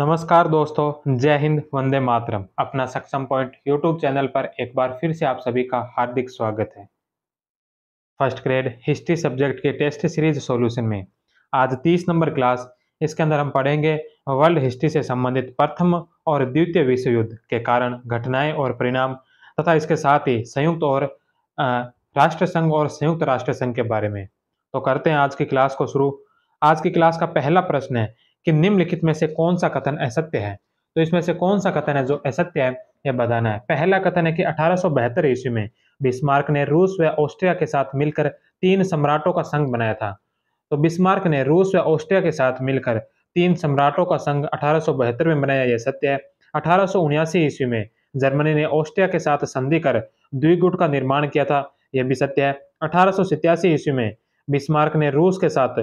नमस्कार दोस्तों जय हिंद वंदे मातरम अपना सक्षम पॉइंट यूट्यूब चैनल पर एक बार फिर से आप सभी का हार्दिक स्वागत है फर्स्ट ग्रेड हिस्ट्री सब्जेक्ट के टेस्ट सीरीज सॉल्यूशन में आज 30 नंबर क्लास इसके अंदर हम पढ़ेंगे वर्ल्ड हिस्ट्री से संबंधित प्रथम और द्वितीय विश्व युद्ध के कारण घटनाएं और परिणाम तथा इसके साथ ही संयुक्त और राष्ट्र संघ और संयुक्त राष्ट्र संघ के बारे में तो करते हैं आज की क्लास को शुरू आज की क्लास का पहला प्रश्न है कि निम्नलिखित में से कौन सा कथन असत्य है तो इसमें से कौन सा कथन है जो असत्य है यह बताना है पहला कथन है कि अठारह ईस्वी में बिस्मार्क ने रूस व ऑस्ट्रिया के साथ मिलकर तीन सम्राटों का संघ बनाया था तो बिस्मार्क ने रूस व ऑस्ट्रिया के साथ मिलकर तीन सम्राटों का संघ अठारह में बनाया यह सत्य है अठारह ईस्वी में जर्मनी ने ऑस्ट्रिया के साथ संधि कर द्विगुट का निर्माण किया था यह भी सत्य है अठारह ईस्वी में बिस्मार्क ने रूस के साथ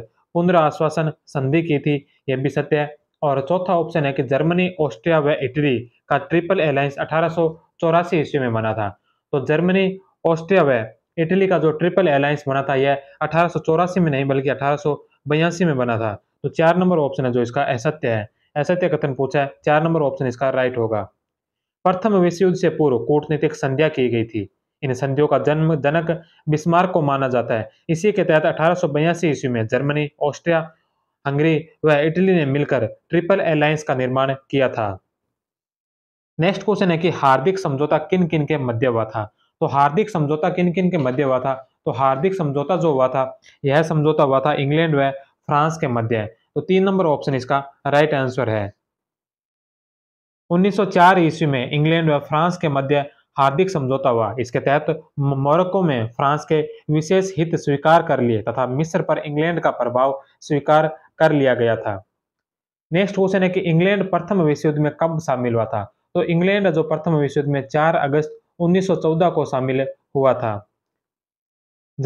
आश्वासन संधि की थी यह भी सत्य है और चौथा ऑप्शन है कि जर्मनी ऑस्ट्रिया व इटली का ट्रिपल एलायंस अठारह ईस्वी में बना था तो जर्मनी ऑस्ट्रिया व इटली का जो ट्रिपल एलायंस बना था यह अठारह में नहीं बल्कि अठारह में बना था तो चार नंबर ऑप्शन है जो इसका असत्य है असत्य कथन पूछा है चार नंबर ऑप्शन इसका राइट होगा प्रथम विश्व युद्ध से पूर्व कूटनीतिक संध्या की गई थी इन संधियों का जन्म जनक बिस्मार्क को माना जाता है इसी के तहत अठारह ईस्वी में जर्मनी ऑस्ट्रिया हंगरी व इटली ने मिलकर ट्रिपल एलायंस का निर्माण किया था नेक्स्ट क्वेश्चन है कि हार्दिक समझौता किन किन के मध्य हुआ था तो हार्दिक समझौता किन किन के मध्य हुआ था तो हार्दिक समझौता जो हुआ था यह समझौता हुआ था इंग्लैंड व फ्रांस के मध्य तो तीन नंबर ऑप्शन इसका राइट आंसर है 1904 ईस्वी में इंग्लैंड व फ्रांस के मध्य हार्दिक समझौता हुआ इसके तहत मोरक्को में फ्रांस के विशेष हित स्वीकार कर लिए तथा मिस्र पर इंग्लैंड का प्रभाव स्वीकार कर लिया गया था नेक्स्ट क्वेश्चन है कि इंग्लैंड प्रथम विश्व युद्ध में कब शामिल हुआ था तो इंग्लैंड जो प्रथम विश्व युद्ध में 4 अगस्त 1914 को शामिल हुआ था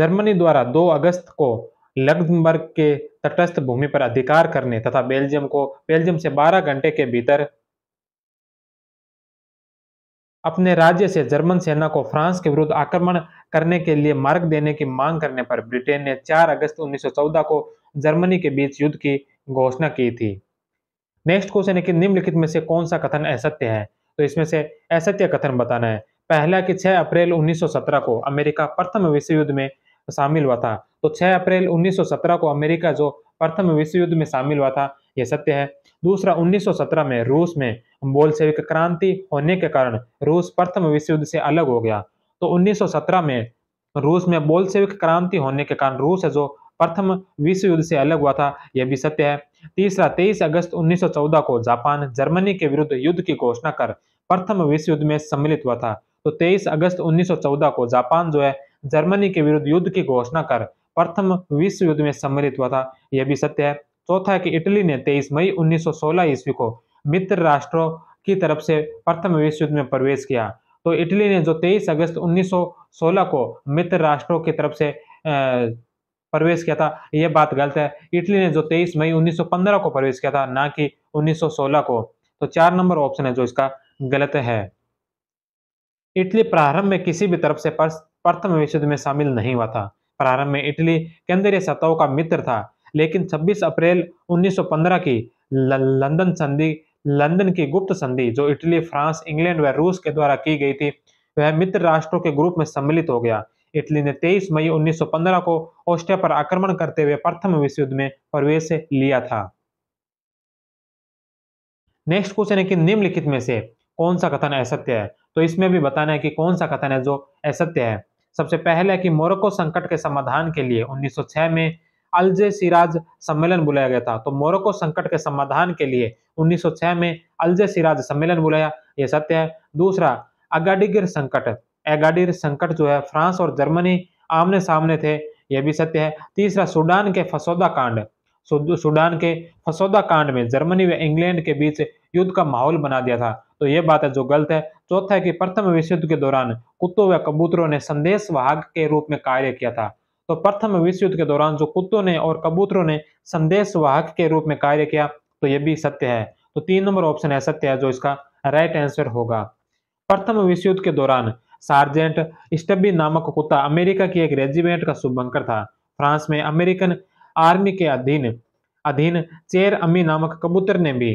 जर्मनी द्वारा 2 अगस्त को लग्जमबर्ग के तटस्थ भूमि पर अधिकार करने तथा बेल्जियम को बेल्जियम से 12 घंटे के भीतर अपने राज्य से जर्मन सेना को फ्रांस के विरुद्ध आक्रमण करने के लिए मार्ग देने की मांग करने पर ब्रिटेन ने 4 अगस्त 1914 को जर्मनी के बीच युद्ध की घोषणा की थी नेक्स्ट क्वेश्चन है कि निम्नलिखित में से कौन सा कथन असत्य है तो इसमें से असत्य कथन बताना है पहला कि 6 अप्रैल 1917 को अमेरिका प्रथम विश्व युद्ध में शामिल हुआ था तो 6 अप्रैल 1917 को अमेरिका जो प्रथम विश्व युद्ध में शामिल हुआ था यह सत्य है दूसरा 1917 में रूस में बोलसेविक क्रांति होने के कारण रूस प्रथम विश्व युद्ध से अलग हो गया तो 1917 में रूस में बोलसेविक क्रांति होने के कारण रूस है जो प्रथम विश्व युद्ध से अलग हुआ था यह भी सत्य है तीसरा 23 अगस्त 1914 को जापान जर्मनी के विरुद्ध युद्ध की घोषणा कर प्रथम विश्व युद्ध में सम्मिलित हुआ था तो 23 अगस्त 1914 को जापान जो है जर्मनी के विरुद्ध युद्ध की घोषणा कर प्रथम विश्व युद्ध में सम्मिलित हुआ था यह भी सत्य है चौथा तो है कि इटली ने 23 मई 1916 ईस्वी को मित्र राष्ट्रों की तरफ से प्रथम विश्व युद्ध में प्रवेश किया तो इटली ने जो 23 अगस्त 1916 को मित्र राष्ट्रों की तरफ से प्रवेश किया था यह बात गलत है इटली ने जो 23 मई 1915 को प्रवेश किया था ना कि 1916 को तो चार नंबर ऑप्शन है जो इसका गलत है इटली प्रारंभ में किसी भी तरफ से प्रथम विश्व युद्ध में शामिल नहीं हुआ था प्रारंभ में इटली केंद्रीय सत्ताओं का मित्र था लेकिन 26 अप्रैल 1915 की लंदन संधि लंदन की गुप्त संधि जो इटली फ्रांस इंग्लैंड व रूस के द्वारा की गई थी वह मित्र राष्ट्रों के ग्रुप में सम्मिलित हो गया इटली ने 23 मई 1915 को ऑस्ट्रिया पर आक्रमण करते हुए प्रथम विश्व युद्ध में प्रवेश लिया था नेक्स्ट क्वेश्चन है कि निम्नलिखित में से कौन सा कथन असत्य है तो इसमें भी बताना है कि कौन सा कथन है जो असत्य है सबसे पहले है कि मोरक्को संकट के समाधान के लिए 1906 में अलजे सिराज सम्मेलन बुलाया गया था तो मोरक्को संकट के समाधान के लिए 1906 में अलजे सिराज सम्मेलन बुलाया यह सत्य है दूसरा अगाडिगिर संकट एगाडिर संकट जो है फ्रांस और जर्मनी आमने सामने थे यह भी सत्य है तीसरा सूडान के फसौदा कांड सूडान के फसौदा कांड में जर्मनी व इंग्लैंड के बीच युद्ध का माहौल बना दिया था तो ये बात है जो गलत है चौथा है कि प्रथम विश्व युद्ध के दौरान कुत्तों व कबूतरों ने संदेश वाहक के रूप में कार्य किया था तो प्रथम विश्व युद्ध के दौरान जो कुत्तों ने और कबूतरों ने संदेश वाहक के रूप में कार्य किया तो यह भी सत्य है तो तीन नंबर ऑप्शन है सत्य है जो इसका राइट आंसर होगा प्रथम विश्व युद्ध के दौरान सार्जेंट स्टबी नामक कुत्ता अमेरिका की एक रेजिमेंट का शुभंकर था फ्रांस में अमेरिकन आर्मी के अधीन अधीन चेर अमी नामक कबूतर ने भी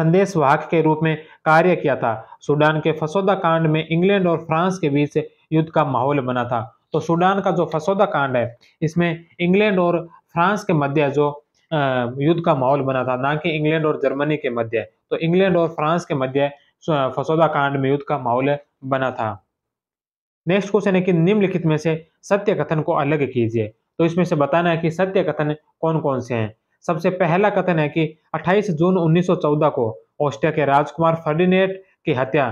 संदेश वाहक के रूप में कार्य किया था सूडान के फसोदा कांड में इंग्लैंड और फ्रांस के बीच युद्ध का माहौल बना था तो सूडान का जो फसौदा कांड है इसमें इंग्लैंड और फ्रांस के मध्य जो युद्ध का माहौल बना था ना कि इंग्लैंड और जर्मनी के मध्य तो इंग्लैंड और फ्रांस के मध्य फसौदा कांड में युद्ध का माहौल बना था नेक्स्ट क्वेश्चन है कि निम्नलिखित में से सत्य कथन को अलग कीजिए तो इसमें से बताना है कि सत्य कथन कौन कौन से हैं सबसे पहला कथन है कि 28 जून 1914 को ऑस्ट्रिया के राजकुमार फर्डिनेट की हत्या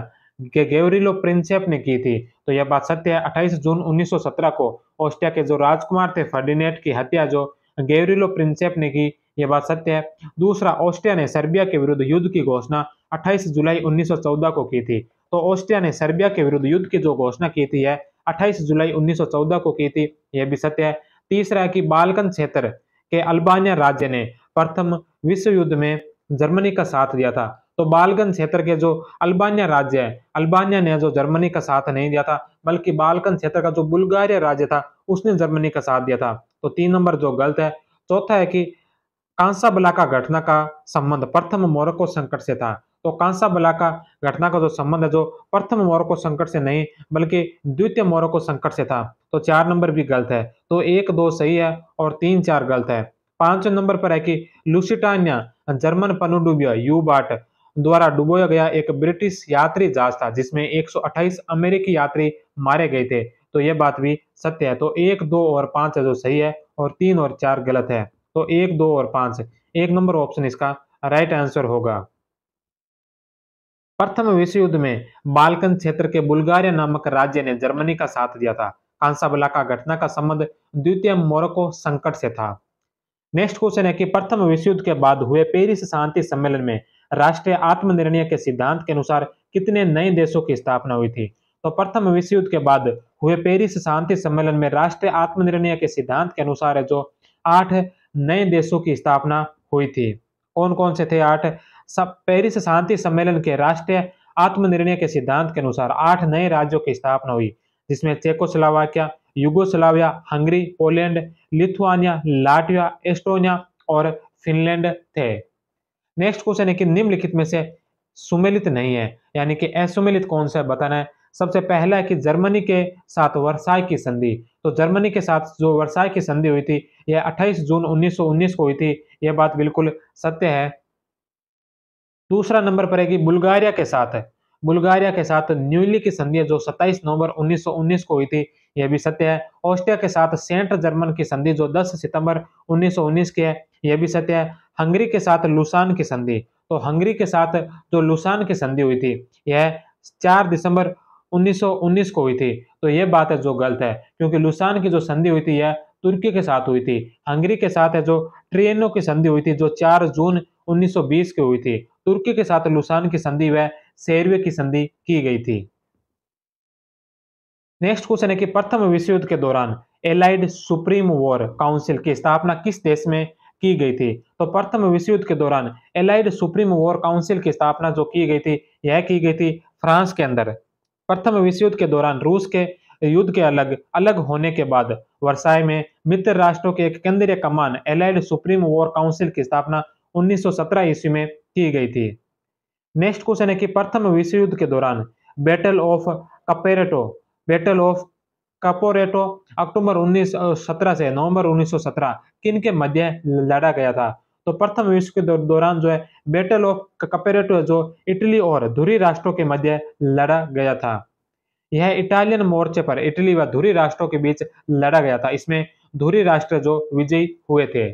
गेवरिलो प्रिंसेप ने की थी तो यह बात सत्य है 28 जून 1917 को ऑस्ट्रिया के जो राजकुमार थे फर्डिनेट की हत्या जो गेवरिलो प्रिंसेप ने की यह बात सत्य है दूसरा ऑस्ट्रिया ने सर्बिया के विरुद्ध युद्ध की घोषणा 28 जुलाई 1914 को की थी तो ऑस्ट्रिया ने सर्बिया के विरुद्ध युद्ध की जो घोषणा की थी है अट्ठाईस जुलाई उन्नीस को की थी यह भी सत्य है तीसरा है कि बालकन क्षेत्र के अल्बानिया राज्य ने प्रथम विश्व युद्ध में जर्मनी का साथ दिया था तो बालकन क्षेत्र के जो अल्बानिया राज्य है अल्बानिया ने जो जर्मनी का साथ नहीं दिया था बल्कि बालकन क्षेत्र का जो बुल्गारिया राज्य था उसने जर्मनी का साथ दिया था तो तीन नंबर जो गलत है चौथा है कि कांसाबला का घटना का संबंध प्रथम मोरको संकट से था तो कांसाबला का घटना का जो संबंध है जो प्रथम मोरको संकट से नहीं बल्कि द्वितीय मोरको संकट से था तो चार नंबर भी गलत है तो एक दो सही है और तीन चार गलत है पांचवें नंबर पर है कि लुसिटानिया जर्मन पनडुब्बिया यू बाट द्वारा डुबोया गया एक ब्रिटिश यात्री जहाज था जिसमें 128 अमेरिकी यात्री मारे गए थे तो यह बात भी सत्य है तो एक दो और पांच है जो सही है और तीन और चार गलत है तो एक दो और पांच एक नंबर ऑप्शन इसका राइट आंसर होगा प्रथम विश्व युद्ध में बालकन क्षेत्र के बुल्गारिया नामक राज्य ने जर्मनी का साथ दिया था कांसाबला का घटना का संबंध द्वितीय मोरको संकट से था नेक्स्ट क्वेश्चन है कि प्रथम विश्व युद्ध के बाद हुए पेरिस शांति सम्मेलन में राष्ट्रीय आत्मनिर्णय के सिद्धांत के अनुसार कितने नए देशों की स्थापना हुई थी तो प्रथम विश्व युद्ध के बाद हुए पेरिस शांति सम्मेलन में राष्ट्रीय आत्मनिर्णय के सिद्धांत के अनुसार जो आठ नए देशों की स्थापना हुई थी कौन कौन से थे आठ सब पेरिस शांति सम्मेलन के राष्ट्रीय आत्मनिर्णय के सिद्धांत के अनुसार आठ नए राज्यों की स्थापना हुई जिसमें युगो Yugoslavia Hungary Poland Lithuania Latvia Estonia और फिनलैंड थे नेक्स्ट क्वेश्चन है कि निम्नलिखित में से सुमेलित नहीं है यानी कि असुमेलित कौन सा बताना है सबसे पहला है कि जर्मनी के साथ वर्षाई की संधि तो जर्मनी के साथ जो वर्षाई की संधि हुई थी यह 28 जून 1919 को हुई थी यह बात बिल्कुल सत्य है दूसरा नंबर पर है कि बुल्गारिया के साथ बुल्गारिया के साथ न्यूली की संधि है जो 27 नवंबर 1919 को हुई थी यह भी सत्य है ऑस्ट्रिया के साथ सेंट जर्मन की संधि जो 10 सितंबर 1919 की है यह भी सत्य है हंगरी के साथ लुसान की संधि तो हंगरी के साथ जो लुसान की संधि हुई थी यह चार दिसंबर 1919 को हुई थी तो यह बात है जो गलत है क्योंकि लुसान की जो संधि हुई थी यह तुर्की के साथ हुई थी हंगरी के साथ है जो ट्रेनो की संधि हुई थी जो 4 जून 1920 की हुई थी तुर्की के साथ लुसान की संधि वह सेरवे की संधि की गई थी नेक्स्ट क्वेश्चन है कि प्रथम विश्व युद्ध के दौरान एलाइड सुप्रीम वॉर काउंसिल की स्थापना किस देश में की गई थी तो प्रथम विश्व युद्ध के दौरान एलाइड सुप्रीम वॉर काउंसिल की स्थापना जो की गई थी यह की गई थी फ्रांस के अंदर प्रथम विश्व युद्ध के दौरान रूस के युद्ध के अलग अलग होने के बाद वर्षाई में मित्र राष्ट्रों के एक केंद्रीय कमान एलाइड सुप्रीम वॉर काउंसिल की स्थापना 1917 ईस्वी में की गई थी नेक्स्ट क्वेश्चन है कि प्रथम विश्व युद्ध के दौरान battle of Caporetto battle of Caporetto अक्टूबर उन्नीस सत्रह से नवंबर 1917 किन के मध्य लड़ा गया था तो प्रथम विश्व के दौरान जो है बैटल ऑफ कपेरेटो जो इटली और धुरी राष्ट्रों के मध्य लड़ा गया था यह इटालियन मोर्चे पर इटली व धुरी राष्ट्रों के बीच लड़ा गया था इसमें धुरी राष्ट्र जो विजयी हुए थे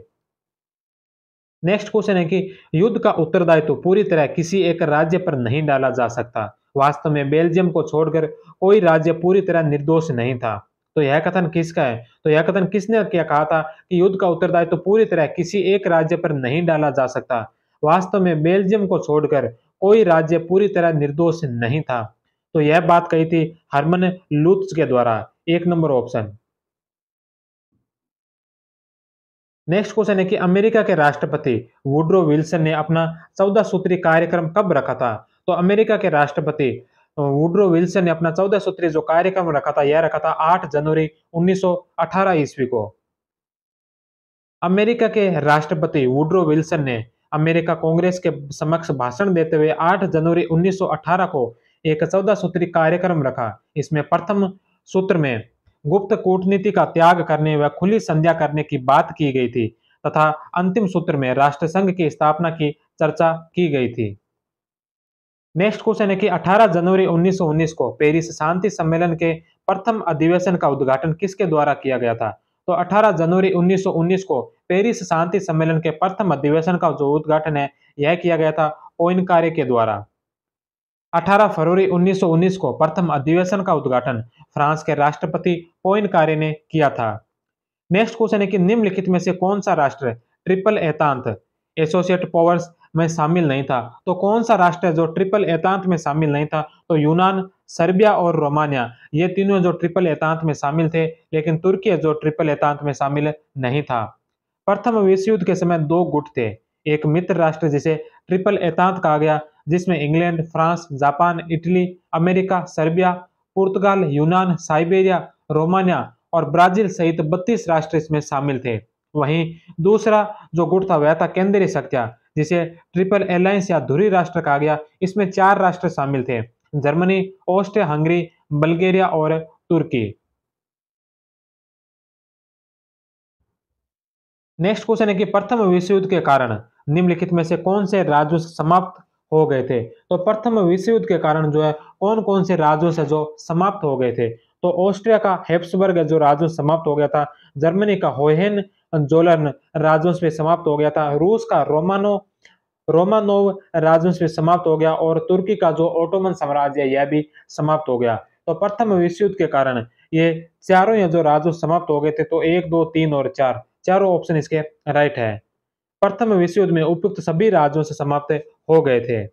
नेक्स्ट क्वेश्चन है कि युद्ध का उत्तरदायित्व पूरी तरह किसी एक राज्य पर नहीं डाला जा सकता वास्तव में बेल्जियम को छोड़कर कोई राज्य पूरी तरह निर्दोष नहीं था तो यह कथन किसका है तो यह कथन किसने क्या कहा था कि युद्ध का उत्तरदायित्व तो पूरी तरह किसी एक राज्य पर नहीं डाला जा सकता वास्तव में बेल्जियम को छोड़कर कोई राज्य पूरी तरह निर्दोष नहीं था तो यह बात कही थी हरमन लूथ के द्वारा एक नंबर ऑप्शन नेक्स्ट क्वेश्चन है कि अमेरिका के राष्ट्रपति वुड्रो विल्सन ने अपना चौदह सूत्री कार्यक्रम कब रखा था तो अमेरिका के राष्ट्रपति वुड्रो विल्सन ने अपना चौदह सूत्रीय जो कार्यक्रम रखा था यह रखा था आठ जनवरी उन्नीस ईस्वी को अमेरिका के राष्ट्रपति वुड्रो विल्सन ने अमेरिका कांग्रेस के समक्ष भाषण देते हुए 8 जनवरी 1918 को एक चौदह सूत्री कार्यक्रम रखा इसमें प्रथम सूत्र में गुप्त कूटनीति का त्याग करने व खुली संध्या करने की बात की गई थी तथा अंतिम सूत्र में राष्ट्र संघ की स्थापना की चर्चा की गई थी नेक्स्ट क्वेश्चन है कि 18 जनवरी 1919 को पेरिस शांति सम्मेलन के प्रथम अधिवेशन का उद्घाटन किसके द्वारा किया गया था तो 18 जनवरी 1919 को पेरिस शांति सम्मेलन के प्रथम अधिवेशन का जो उद्घाटन है यह किया गया था ओइन कार्य के द्वारा 18 फरवरी 1919 को प्रथम अधिवेशन का उद्घाटन फ्रांस के राष्ट्रपति ओइन कार्य ने किया था नेक्स्ट क्वेश्चन है कि निम्नलिखित में से कौन सा राष्ट्र ट्रिपल एतांत एसोसिएट पावर्स में शामिल नहीं था तो कौन सा राष्ट्र है जो ट्रिपल एतांत में शामिल नहीं था तो यूनान सर्बिया और रोमानिया ये तीनों जो ट्रिपल एतांत में शामिल थे लेकिन तुर्की जो ट्रिपल एतांत में शामिल नहीं था प्रथम विश्व युद्ध के समय दो गुट थे एक मित्र राष्ट्र जिसे ट्रिपल एतांत कहा गया जिसमें England France Japan Italy America Serbia पुर्तगाल यूनान साइबेरिया रोमानिया और ब्राजील सहित 32 राष्ट्र इसमें शामिल थे वहीं दूसरा जो गुट था वह था केंद्रीय शक्तियां जिसे ट्रिपल एलायंस या धुरी राष्ट्र कहा गया इसमें चार राष्ट्र शामिल थे जर्मनी ऑस्ट्रिया हंगरी बल्गेरिया और तुर्की नेक्स्ट क्वेश्चन है कि प्रथम विश्व युद्ध के कारण निम्नलिखित में से कौन से राज्य समाप्त हो गए थे तो प्रथम विश्व युद्ध के कारण जो है कौन कौन से राज्यों से जो समाप्त हो गए थे तो ऑस्ट्रिया का हेप्सबर्ग जो राज्य समाप्त हो गया था जर्मनी का होहेन जोलन राजवंश में समाप्त हो गया था रूस का रोमानो रोमानोव राजवंश में समाप्त हो गया और तुर्की का जो ओटोमन साम्राज्य है यह भी समाप्त हो गया तो प्रथम विश्व युद्ध के कारण ये चारों या जो राजवंश समाप्त हो गए थे तो एक दो तीन और चार चारों ऑप्शन इसके राइट है प्रथम विश्व युद्ध में उपयुक्त सभी राज्यों से समाप्त हो गए थे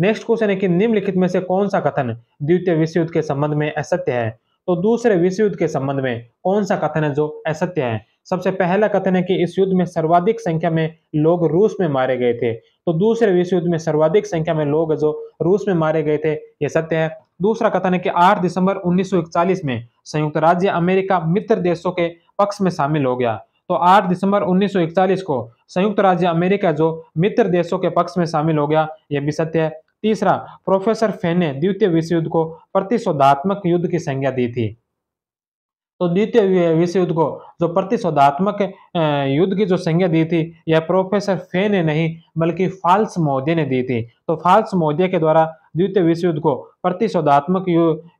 नेक्स्ट क्वेश्चन है कि निम्नलिखित में से कौन सा कथन द्वितीय विश्व युद्ध के संबंध में असत्य है तो दूसरे विश्व युद्ध के संबंध में कौन सा कथन है जो असत्य है सबसे पहला कथन है कि इस युद्ध में सर्वाधिक संख्या में लोग रूस में मारे गए थे तो दूसरे विश्व युद्ध में सर्वाधिक संख्या में लोग जो रूस में मारे गए थे यह सत्य है दूसरा कथन है कि 8 दिसंबर 1941 में संयुक्त राज्य अमेरिका मित्र देशों के पक्ष में शामिल हो गया तो 8 दिसंबर 1941 को संयुक्त राज्य अमेरिका जो मित्र देशों के पक्ष में शामिल हो गया यह भी सत्य है तीसरा प्रोफेसर फेन ने द्वितीय विश्व युद्ध को प्रतिशोधात्मक युद्ध की संज्ञा दी थी तो द्वितीय विश्व युद्ध को जो प्रतिशोधात्मक युद्ध की जो संज्ञा दी थी यह प्रोफेसर फेन ने नहीं बल्कि फाल्स महोदय ने दी थी तो फाल्स महोदय के द्वारा द्वितीय विश्व युद्ध को प्रतिशोधात्मक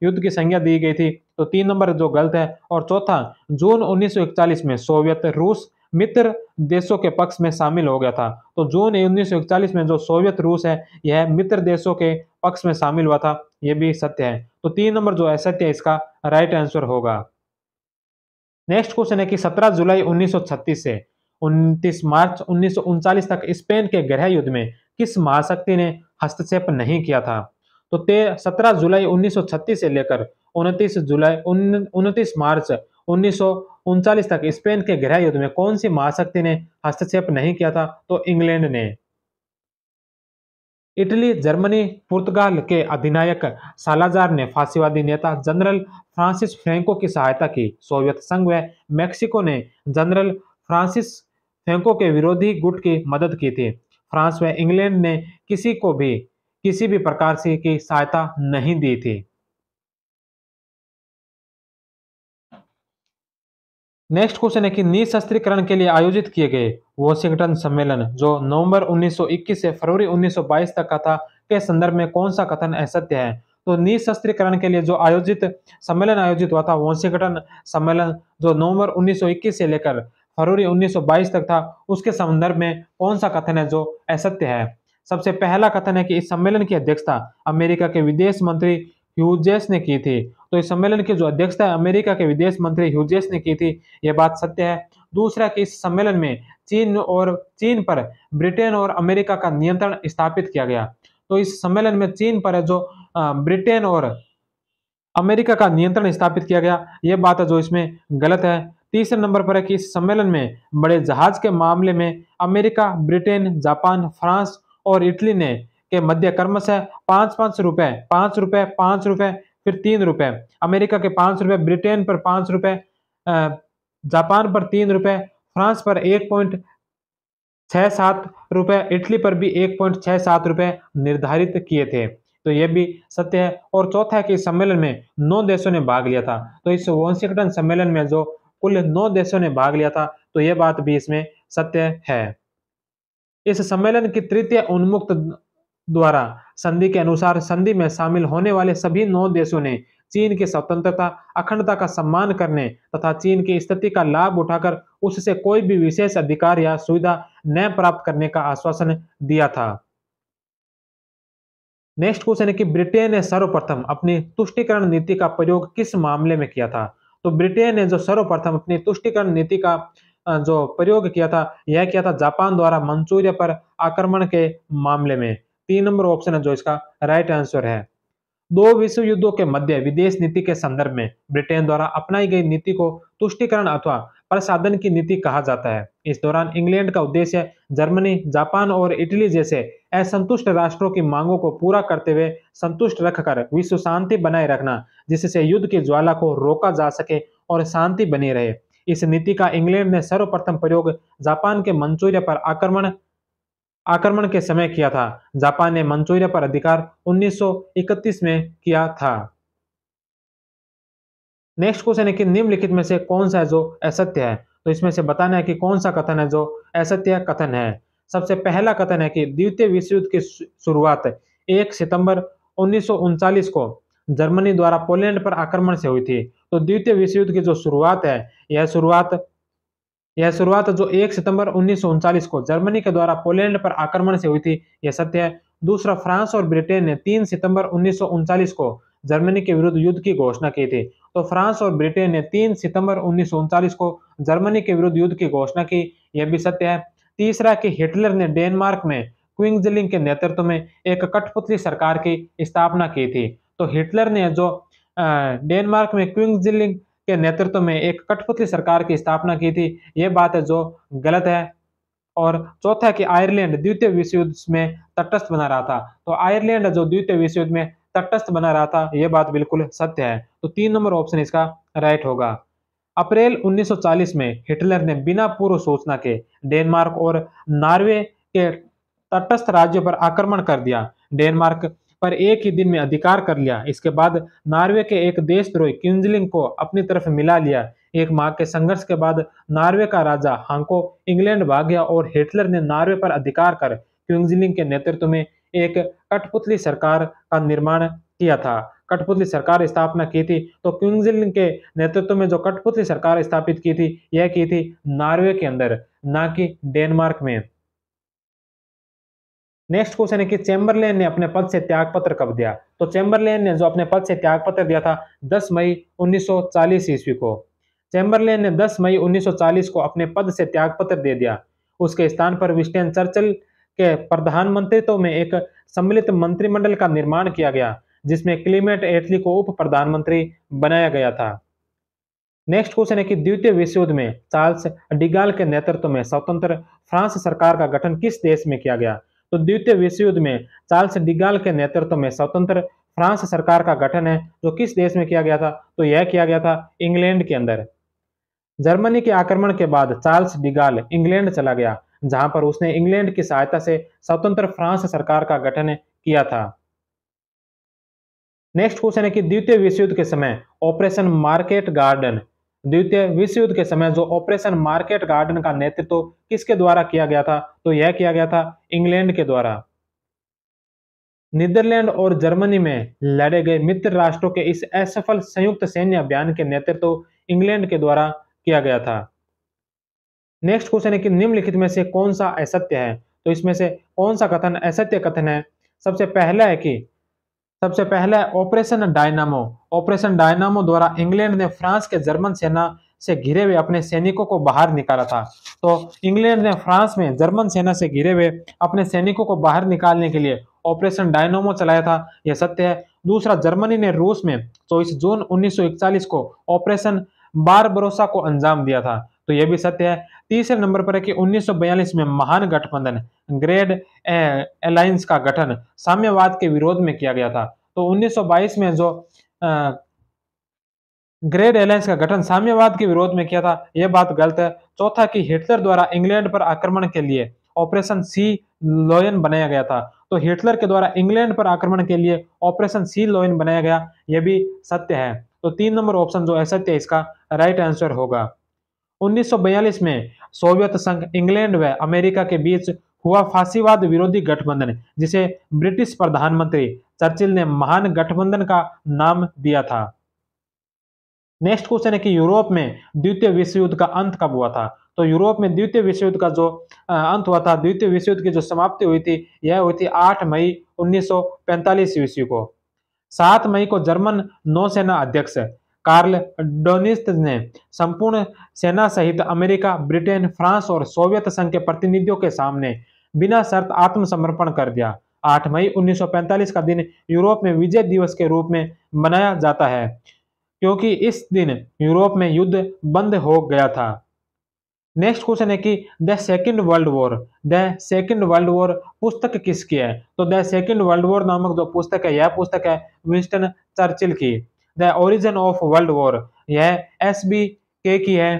युद्ध की संज्ञा दी गई थी तो तीन नंबर जो गलत है और चौथा जून 1941 में सोवियत रूस मित्र देशों के पक्ष में शामिल हो गया था तो जून उन्नीस में जो सोवियत रूस है यह मित्र देशों के पक्ष में शामिल हुआ था यह भी सत्य है तो तीन नंबर जो है सत्य इसका राइट आंसर होगा नेक्स्ट क्वेश्चन है कि 17 जुलाई 1936 से 29 मार्च उन्नीस तक स्पेन के गृह युद्ध में किस महाशक्ति ने हस्तक्षेप नहीं किया था तो ते सत्रह जुलाई 1936 से लेकर उनतीस जुलाई उनतीस मार्च उन्नीस तक स्पेन के गृह युद्ध में कौन सी महाशक्ति ने हस्तक्षेप नहीं किया था तो इंग्लैंड ने इटली जर्मनी पुर्तगाल के अधिनायक सालाजार ने फांसीवादी नेता जनरल फ्रांसिस फ्रेंको की सहायता की सोवियत संघ व मेक्सिको ने जनरल फ्रांसिस फ्रेंको के विरोधी गुट की मदद की थी फ्रांस व इंग्लैंड ने किसी को भी किसी भी प्रकार से की सहायता नहीं दी थी नेक्स्ट क्वेश्चन है कि निशस्त्रीकरण के लिए आयोजित किए गए वॉशिंगटन सम्मेलन जो नवंबर 1921 से फरवरी 1922 तक का था के संदर्भ में कौन सा कथन असत्य है तो निशस्त्रीकरण के लिए जो आयोजित सम्मेलन आयोजित हुआ था वॉशिंगटन सम्मेलन जो नवंबर 1921 से लेकर फरवरी 1922 तक था उसके संदर्भ में कौन सा कथन है जो असत्य है सबसे पहला कथन है कि इस सम्मेलन की अध्यक्षता अमेरिका के विदेश मंत्री ह्यूजेस ने की थी तो इस सम्मेलन की जो अध्यक्षता अमेरिका के विदेश मंत्री ह्यूजेस ने की थी यह बात सत्य है दूसरा कि इस सम्मेलन में चीन और चीन पर ब्रिटेन और अमेरिका का नियंत्रण स्थापित किया गया तो इस सम्मेलन में चीन पर जो ब्रिटेन और अमेरिका का नियंत्रण स्थापित किया गया यह बात है जो इसमें गलत है तीसरे नंबर पर है कि इस सम्मेलन में बड़े जहाज के मामले में अमेरिका ब्रिटेन जापान फ्रांस और इटली ने के मध्य क्रमश पांच पांच रुपए पांच रुपए पांच रुपए फिर तीन रुपए अमेरिका के पांच रुपए ब्रिटेन पर पांच रुपए जापान पर तीन रुपए फ्रांस पर एक पॉइंट छह सात रुपए इटली पर भी एक पॉइंट छह सात रुपए निर्धारित किए थे तो यह भी सत्य है और चौथा है कि इस सम्मेलन में नौ देशों ने भाग लिया था तो इस वॉशिंगटन सम्मेलन में जो कुल नौ देशों ने भाग लिया था तो यह बात भी इसमें सत्य है इस सम्मेलन की तृतीय उन्मुक्त द्वारा संधि के अनुसार संधि में शामिल होने वाले सभी नौ देशों ने चीन की स्वतंत्रता अखंडता का सम्मान करने तथा चीन की स्थिति का लाभ उठाकर उससे कोई भी विशेष अधिकार या सुविधा न प्राप्त करने का आश्वासन दिया था नेक्स्ट क्वेश्चन है कि ब्रिटेन ने सर्वप्रथम अपनी तुष्टिकरण नीति का प्रयोग किस मामले में किया था तो ब्रिटेन ने जो सर्वप्रथम अपनी तुष्टिकरण नीति का जो प्रयोग किया था यह किया था जापान द्वारा मंचूरिया पर आक्रमण के मामले में तीन नंबर ऑप्शन है जो इसका राइट आंसर है दो विश्व युद्धों के मध्य विदेश नीति के संदर्भ में ब्रिटेन द्वारा अपनाई गई नीति को तुष्टिकरण अथवा प्रसादन की नीति कहा जाता है इस दौरान इंग्लैंड का उद्देश्य जर्मनी जापान और इटली जैसे असंतुष्ट राष्ट्रों की मांगों को पूरा करते हुए संतुष्ट रखकर विश्व शांति बनाए रखना जिससे युद्ध की ज्वाला को रोका जा सके और शांति बनी रहे इस नीति का इंग्लैंड ने सर्वप्रथम प्रयोग जापान के मंचूरिया पर आक्रमण आक्रमण के समय किया था जापान ने मंचूरिया पर अधिकार 1931 में किया था नेक्स्ट क्वेश्चन है कि निम्नलिखित में से कौन सा है जो असत्य है तो इसमें से बताना है कि कौन सा कथन है जो असत्य कथन है सबसे पहला कथन है कि द्वितीय विश्व युद्ध की शुरुआत एक सितंबर उन्नीस को जर्मनी द्वारा पोलैंड पर आक्रमण से हुई थी तो द्वितीय विश्व युद्ध की जो शुरुआत है यह शुरुआत यह शुरुआत जो 1 सितंबर उन्नीस को जर्मनी के द्वारा पोलैंड पर आक्रमण से हुई थी यह सत्य है दूसरा फ्रांस और ब्रिटेन ने 3 सितंबर उन्नीस को जर्मनी के विरुद्ध युद्ध की घोषणा की थी तो फ्रांस और ब्रिटेन ने 3 सितंबर उन्नीस को जर्मनी के विरुद्ध युद्ध की घोषणा की यह भी सत्य है तीसरा कि हिटलर ने डेनमार्क में क्विंगजलिंग के नेतृत्व में एक कठपुतली सरकार की स्थापना की थी तो हिटलर ने जो डेनमार्क में क्विंगजिलिंग के नेतृत्व में एक कठपुतली सरकार की स्थापना की थी ये बात है जो गलत है और चौथा कि आयरलैंड द्वितीय विश्व युद्ध में तटस्थ बना रहा था तो आयरलैंड जो द्वितीय विश्व युद्ध में तटस्थ बना रहा था यह बात बिल्कुल सत्य है तो तीन नंबर ऑप्शन इसका राइट होगा अप्रैल 1940 में हिटलर ने बिना पूर्व सूचना के डेनमार्क और नॉर्वे के तटस्थ राज्यों पर आक्रमण कर दिया डेनमार्क पर एक ही दिन में अधिकार कर लिया इसके बाद नार्वे के एक देशद्रोही क्यूंजलिंग को अपनी तरफ मिला लिया एक माह के संघर्ष के बाद नार्वे का राजा हांको इंग्लैंड भाग गया और हिटलर ने नॉर्वे पर अधिकार कर क्यूंगजिलिंग के नेतृत्व में एक कठपुतली सरकार का निर्माण किया था कठपुतली सरकार स्थापना की थी तो क्यूंगजिलिंग के नेतृत्व में जो कठपुतली सरकार स्थापित की थी यह की थी नॉर्वे के अंदर ना कि डेनमार्क में नेक्स्ट क्वेश्चन है कि चेम्बरलेन ने अपने पद से त्याग पत्र कब दिया तो चेम्बरलेन ने जो अपने पद से पत्र दिया था 10 मई 1940 ईस्वी को चेम्बरलेन ने 10 मई 1940 को अपने पद से पत्र दे दिया उसके स्थान पर विस्टेन चर्चिल के प्रधानमंत्रित्व में एक सम्मिलित मंत्रिमंडल का निर्माण किया गया जिसमें क्लीमेट एटली को उप प्रधानमंत्री बनाया गया था नेक्स्ट क्वेश्चन है कि द्वितीय विश्व युद्ध में चार्ल्स डिगाल के नेतृत्व में स्वतंत्र फ्रांस सरकार का गठन किस देश में किया गया तो द्वितीय विश्व युद्ध में चार्ल्स डिगाल के नेतृत्व में स्वतंत्र फ्रांस सरकार का गठन है जो किस देश में किया गया था तो यह किया गया था इंग्लैंड के अंदर जर्मनी के आक्रमण के बाद चार्ल्स डिगाल इंग्लैंड चला गया जहां पर उसने इंग्लैंड की सहायता से स्वतंत्र फ्रांस सरकार का गठन किया था नेक्स्ट क्वेश्चन है कि द्वितीय विश्व युद्ध के समय ऑपरेशन मार्केट गार्डन द्वितीय विश्व युद्ध के समय जो ऑपरेशन मार्केट गार्डन का नेतृत्व तो किसके द्वारा किया गया था तो यह किया गया था इंग्लैंड के द्वारा नीदरलैंड और जर्मनी में लड़े गए मित्र राष्ट्रों के इस असफल संयुक्त सैन्य अभियान के नेतृत्व तो इंग्लैंड के द्वारा किया गया था नेक्स्ट क्वेश्चन है कि निम्नलिखित में से कौन सा असत्य है तो इसमें से कौन सा कथन असत्य कथन है सबसे पहला है कि सबसे पहले ऑपरेशन डायनामो ऑपरेशन डायनामो द्वारा इंग्लैंड ने फ्रांस के जर्मन सेना से घिरे हुए अपने सैनिकों को बाहर निकाला था तो इंग्लैंड ने फ्रांस में जर्मन सेना से घिरे हुए अपने सैनिकों को बाहर निकालने के लिए ऑपरेशन डायनोमो चलाया था यह सत्य है दूसरा जर्मनी ने रूस में चौबीस जून 1941 को ऑपरेशन बार को अंजाम दिया था तो यह भी सत्य है तीसरे नंबर पर है कि 1942 में महान गठबंधन ग्रेड अलायंस का गठन साम्यवाद के विरोध में किया गया था तो 1922 में जो आ, ग्रेड अलायंस का गठन साम्यवाद के विरोध में किया था यह बात गलत है चौथा कि हिटलर द्वारा इंग्लैंड पर आक्रमण के लिए ऑपरेशन सी लोयन बनाया गया था तो हिटलर के द्वारा इंग्लैंड पर आक्रमण के लिए ऑपरेशन सी लोयन बनाया गया यह भी सत्य है तो तीन नंबर ऑप्शन जो है सत्य इसका राइट आंसर होगा 1942 में सोवियत संघ इंग्लैंड व अमेरिका के बीच हुआ फांसीवाद विरोधी गठबंधन जिसे ब्रिटिश प्रधानमंत्री चर्चिल ने महान गठबंधन का नाम दिया था नेक्स्ट क्वेश्चन है कि यूरोप में द्वितीय विश्व युद्ध का अंत कब हुआ था तो यूरोप में द्वितीय विश्व युद्ध का जो अंत हुआ था द्वितीय विश्व युद्ध की जो समाप्ति हुई थी यह हुई थी 8 मई 1945 ईस्वी को 7 मई को जर्मन नौसेना अध्यक्ष कार्ल डोनिस्ट ने संपूर्ण सेना सहित अमेरिका ब्रिटेन फ्रांस और सोवियत संघ के प्रतिनिधियों के सामने बिना शर्त आत्मसमर्पण कर दिया 8 मई 1945 का दिन यूरोप में विजय दिवस के रूप में मनाया जाता है क्योंकि इस दिन यूरोप में युद्ध बंद हो गया था नेक्स्ट क्वेश्चन है कि the second world war the second world war पुस्तक किसकी है तो द सेकेंड वर्ल्ड वॉर नामक जो पुस्तक है यह पुस्तक है विंस्टन चर्चिल की the origin of world war यह एस बी के की है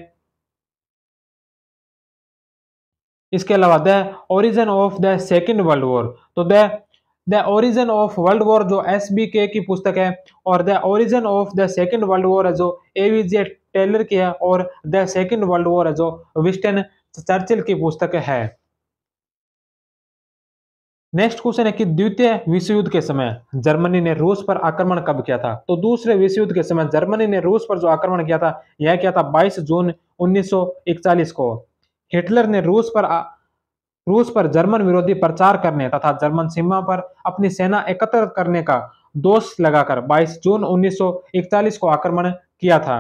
इसके अलावा the origin of the second world war तो the the origin of world war जो एस बी के की पुस्तक है और the origin of the second world war है जो ए वी जे टेलर की है और द सेकेंड वर्ल्ड वॉर है जो विस्टन चर्चिल की पुस्तक है नेक्स्ट क्वेश्चन है कि द्वितीय विश्व युद्ध के समय जर्मनी ने रूस पर आक्रमण कब किया था तो दूसरे विश्व युद्ध के समय जर्मनी ने रूस पर जो आक्रमण किया था यह क्या था 22 जून 1941 को हिटलर ने रूस पर आ, रूस पर जर्मन विरोधी प्रचार करने तथा जर्मन सीमा पर अपनी सेना एकत्र करने का दोष लगाकर बाईस जून उन्नीस को आक्रमण किया था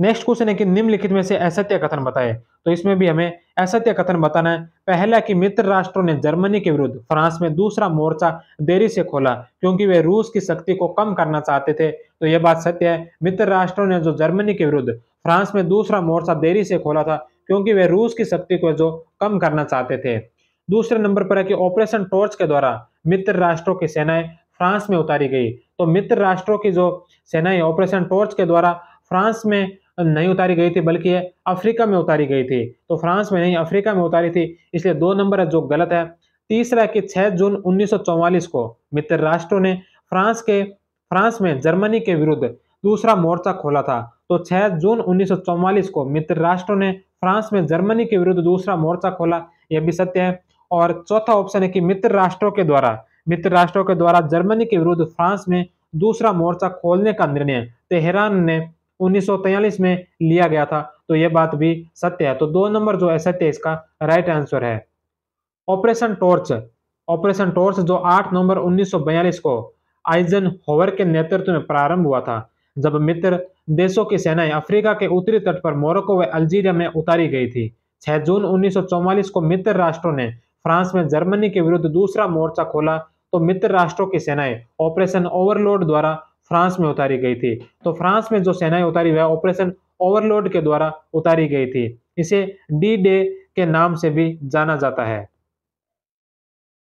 नेक्स्ट क्वेश्चन है कि निम्नलिखित में से असत्य कथन बताए तो इसमें भी हमें असत्य कथन बताना है पहला कि मित्र राष्ट्रों ने जर्मनी के विरुद्ध फ्रांस में दूसरा मोर्चा देरी से खोला क्योंकि वे रूस की शक्ति को कम करना चाहते थे तो यह बात सत्य है मित्र राष्ट्रों ने जो जर्मनी के विरुद्ध फ्रांस में दूसरा मोर्चा देरी से खोला था क्योंकि वे रूस की शक्ति को जो कम करना चाहते थे दूसरे नंबर पर है कि ऑपरेशन टॉर्च के द्वारा मित्र राष्ट्रों की सेनाएं फ्रांस में उतारी गई तो मित्र राष्ट्रों की जो सेनाएं ऑपरेशन टॉर्च के द्वारा फ्रांस में नहीं उतारी गई थी बल्कि अफ्रीका में उतारी गई थी तो फ्रांस में नहीं अफ्रीका में उतारी थी इसलिए दो नंबर है जो गलत है तीसरा कि 6 जून 1944 को मित्र राष्ट्रों ने फ्रांस के फ्रांस में जर्मनी के विरुद्ध दूसरा मोर्चा खोला था तो 6 जून 1944 को मित्र राष्ट्रों ने फ्रांस में जर्मनी के विरुद्ध दूसरा मोर्चा खोला यह भी सत्य है और चौथा ऑप्शन है कि मित्र राष्ट्रों के द्वारा मित्र राष्ट्रों के द्वारा जर्मनी के विरुद्ध फ्रांस में दूसरा मोर्चा खोलने का निर्णय तेहरान ने 1943 में लिया गया था तो यह बात भी सत्य है तो दो नंबर जो है सत्य इसका राइट आंसर है ऑपरेशन टॉर्च ऑपरेशन टॉर्च जो 8 नवंबर 1942 को आइजन होवर के नेतृत्व में प्रारंभ हुआ था जब मित्र देशों की सेनाएं अफ्रीका के उत्तरी तट पर मोरक्को व अल्जीरिया में उतारी गई थी 6 जून 1944 को मित्र राष्ट्रों ने फ्रांस में जर्मनी के विरुद्ध दूसरा मोर्चा खोला तो मित्र राष्ट्रों की सेनाएं ऑपरेशन ओवरलोड द्वारा फ्रांस में उतारी गई थी तो फ्रांस में जो सेनाएं उतारी वह ऑपरेशन ओवरलोड के द्वारा उतारी गई थी इसे डी डे के नाम से भी जाना जाता है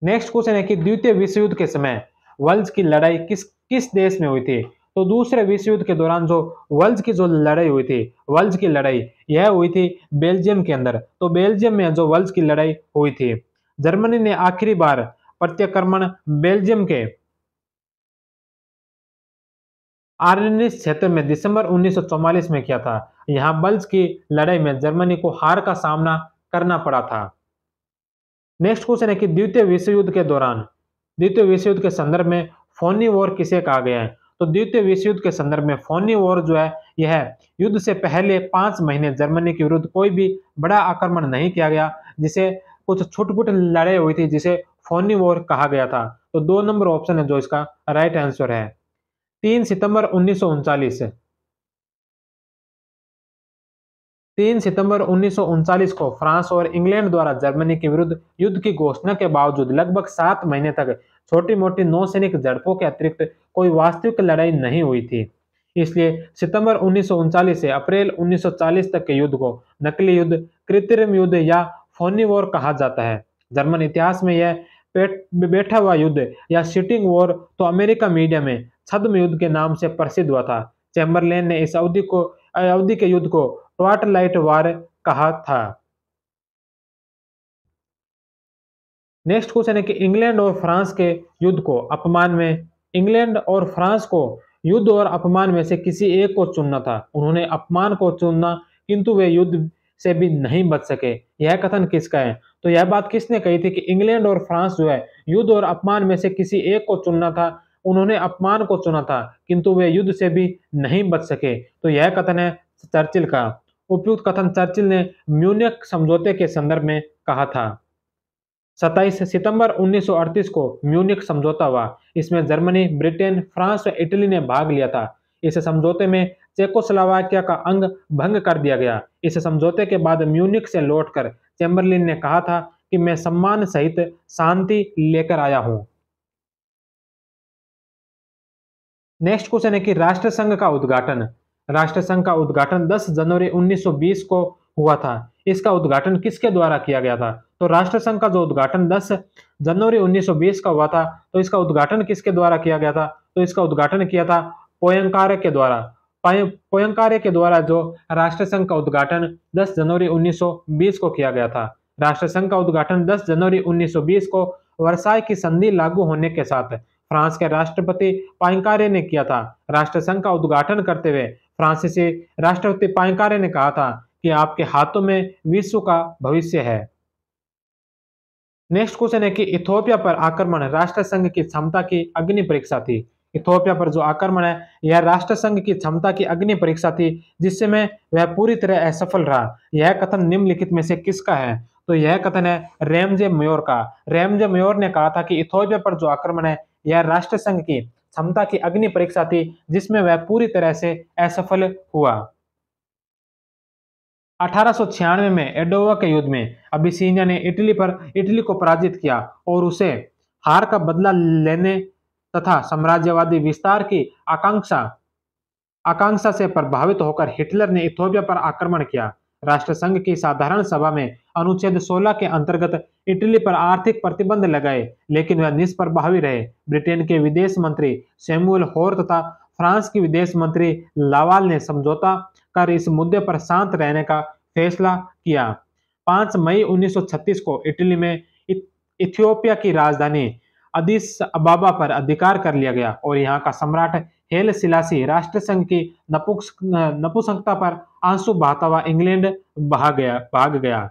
नेक्स्ट क्वेश्चन है कि द्वितीय विश्व युद्ध के समय वर्ल्ड की लड़ाई किस किस देश में हुई थी तो दूसरे विश्व युद्ध के दौरान जो वर्ल्ड की जो लड़ाई हुई थी वर्ल्ड की लड़ाई यह हुई थी बेल्जियम के अंदर तो बेल्जियम में जो वर्ल्ड की लड़ाई हुई थी जर्मनी ने आखिरी बार प्रत्याक्रमण बेल्जियम के आर्यनिस क्षेत्र में दिसंबर उन्नीस में किया था यहाँ बल्ज की लड़ाई में जर्मनी को हार का सामना करना पड़ा था नेक्स्ट क्वेश्चन है कि द्वितीय विश्व युद्ध के दौरान द्वितीय विश्व युद्ध के संदर्भ में फोनी वॉर किसे कहा गया है तो द्वितीय विश्व युद्ध के संदर्भ में फोनी वॉर जो है यह युद्ध से पहले पांच महीने जर्मनी के विरुद्ध कोई भी बड़ा आक्रमण नहीं किया गया जिसे कुछ छुटपुट लड़ाई हुई थी जिसे फोनी वॉर कहा गया था तो दो नंबर ऑप्शन है जो इसका राइट आंसर है तीन सितंबर उन्नीस तीन सितंबर उन्नीस को फ्रांस और इंग्लैंड द्वारा जर्मनी के विरुद्ध युद्ध की घोषणा के बावजूद लगभग सात महीने तक छोटी मोटी नौसैनिक झड़पों के अतिरिक्त कोई वास्तविक लड़ाई नहीं हुई थी इसलिए सितंबर उन्नीस से अप्रैल 1940 तक के युद्ध को नकली युद्ध कृत्रिम युद्ध या फोनी वॉर कहा जाता है जर्मन इतिहास में यह बैठा हुआ युद्ध या सिटिंग वॉर तो अमेरिका मीडिया में छद्म युद्ध के नाम से प्रसिद्ध हुआ था चैम्बरलेन ने इस अवधि को अवधि के युद्ध को लाइट वार कहा था नेक्स्ट क्वेश्चन है कि इंग्लैंड और फ्रांस के युद्ध को अपमान में इंग्लैंड और फ्रांस को युद्ध और अपमान में से किसी एक को चुनना था उन्होंने अपमान को चुनना किंतु वे युद्ध से भी नहीं बच सके यह कथन किसका है तो यह बात किसने कही थी कि इंग्लैंड और फ्रांस जो है युद्ध और अपमान में से किसी एक को चुनना था उन्होंने अपमान को चुना था किंतु वे युद्ध से भी नहीं बच सके तो यह कथन है चर्चिल का उपयुक्त कथन चर्चिल ने म्यूनिक समझौते के संदर्भ में कहा था 27 सितंबर 1938 को म्यूनिक समझौता हुआ इसमें जर्मनी ब्रिटेन फ्रांस और इटली ने भाग लिया था इस समझौते में चेकोस्लोवाकिया का अंग भंग कर दिया गया इस समझौते के बाद म्यूनिक से लौटकर चेम्बरलिन ने कहा था कि मैं सम्मान सहित शांति लेकर आया हूँ नेक्स्ट क्वेश्चन है कि राष्ट्र संघ का उद्घाटन राष्ट्र संघ का उद्घाटन 10 जनवरी 1920 को हुआ था इसका उद्घाटन किसके द्वारा किया गया था तो राष्ट्र संघ का जो उद्घाटन 10 जनवरी 1920 का हुआ था तो इसका उद्घाटन किसके द्वारा किया गया था तो इसका उद्घाटन किया था पोयंकार के द्वारा पोयंकार के द्वारा जो राष्ट्र संघ का उद्घाटन दस जनवरी उन्नीस को किया गया था राष्ट्र संघ का उद्घाटन दस जनवरी उन्नीस को वर्षाई की संधि लागू होने के साथ फ्रांस के राष्ट्रपति पाइंकारे ने किया था राष्ट्रसंघ का उद्घाटन करते हुए फ्रांसीसी राष्ट्रपति पाइंकारे ने कहा था कि आपके हाथों में विश्व का भविष्य है नेक्स्ट क्वेश्चन है कि इथोपिया पर आक्रमण राष्ट्रसंघ की क्षमता की अग्नि परीक्षा थी इथोपिया पर जो आक्रमण है यह राष्ट्रसंघ की क्षमता की अग्नि परीक्षा थी जिससे में वह पूरी तरह असफल रहा यह कथन निम्नलिखित में से किसका है तो यह कथन है रेमजे मयोर का रेमजे मयोर ने कहा था कि इथोपिया पर जो आक्रमण है यह राष्ट्र संघ की क्षमता की अग्नि परीक्षा थी जिसमें वह पूरी तरह से असफल हुआ अठारह में एडोवा के युद्ध में अबिसिनिया ने इटली पर इटली को पराजित किया और उसे हार का बदला लेने तथा साम्राज्यवादी विस्तार की आकांक्षा आकांक्षा से प्रभावित होकर हिटलर ने इथोपिया पर आक्रमण किया राष्ट्रसंघ की साधारण सभा में अनुच्छेद 16 के अंतर्गत इटली पर आर्थिक प्रतिबंध लगाए लेकिन वह निष्प्रभावी रहे ब्रिटेन के विदेश मंत्री सेमुअल होर तथा फ्रांस की विदेश मंत्री लावाल ने समझौता कर इस मुद्दे पर शांत रहने का फैसला किया 5 मई 1936 को इटली में इथियोपिया की राजधानी अदिस अबाबा पर अधिकार कर लिया गया और यहाँ का सम्राट हेल सिलासी राष्ट्रसंघ की नपुंसकता पर आंसू बहाता हुआ इंग्लैंड भाग गया भाग गया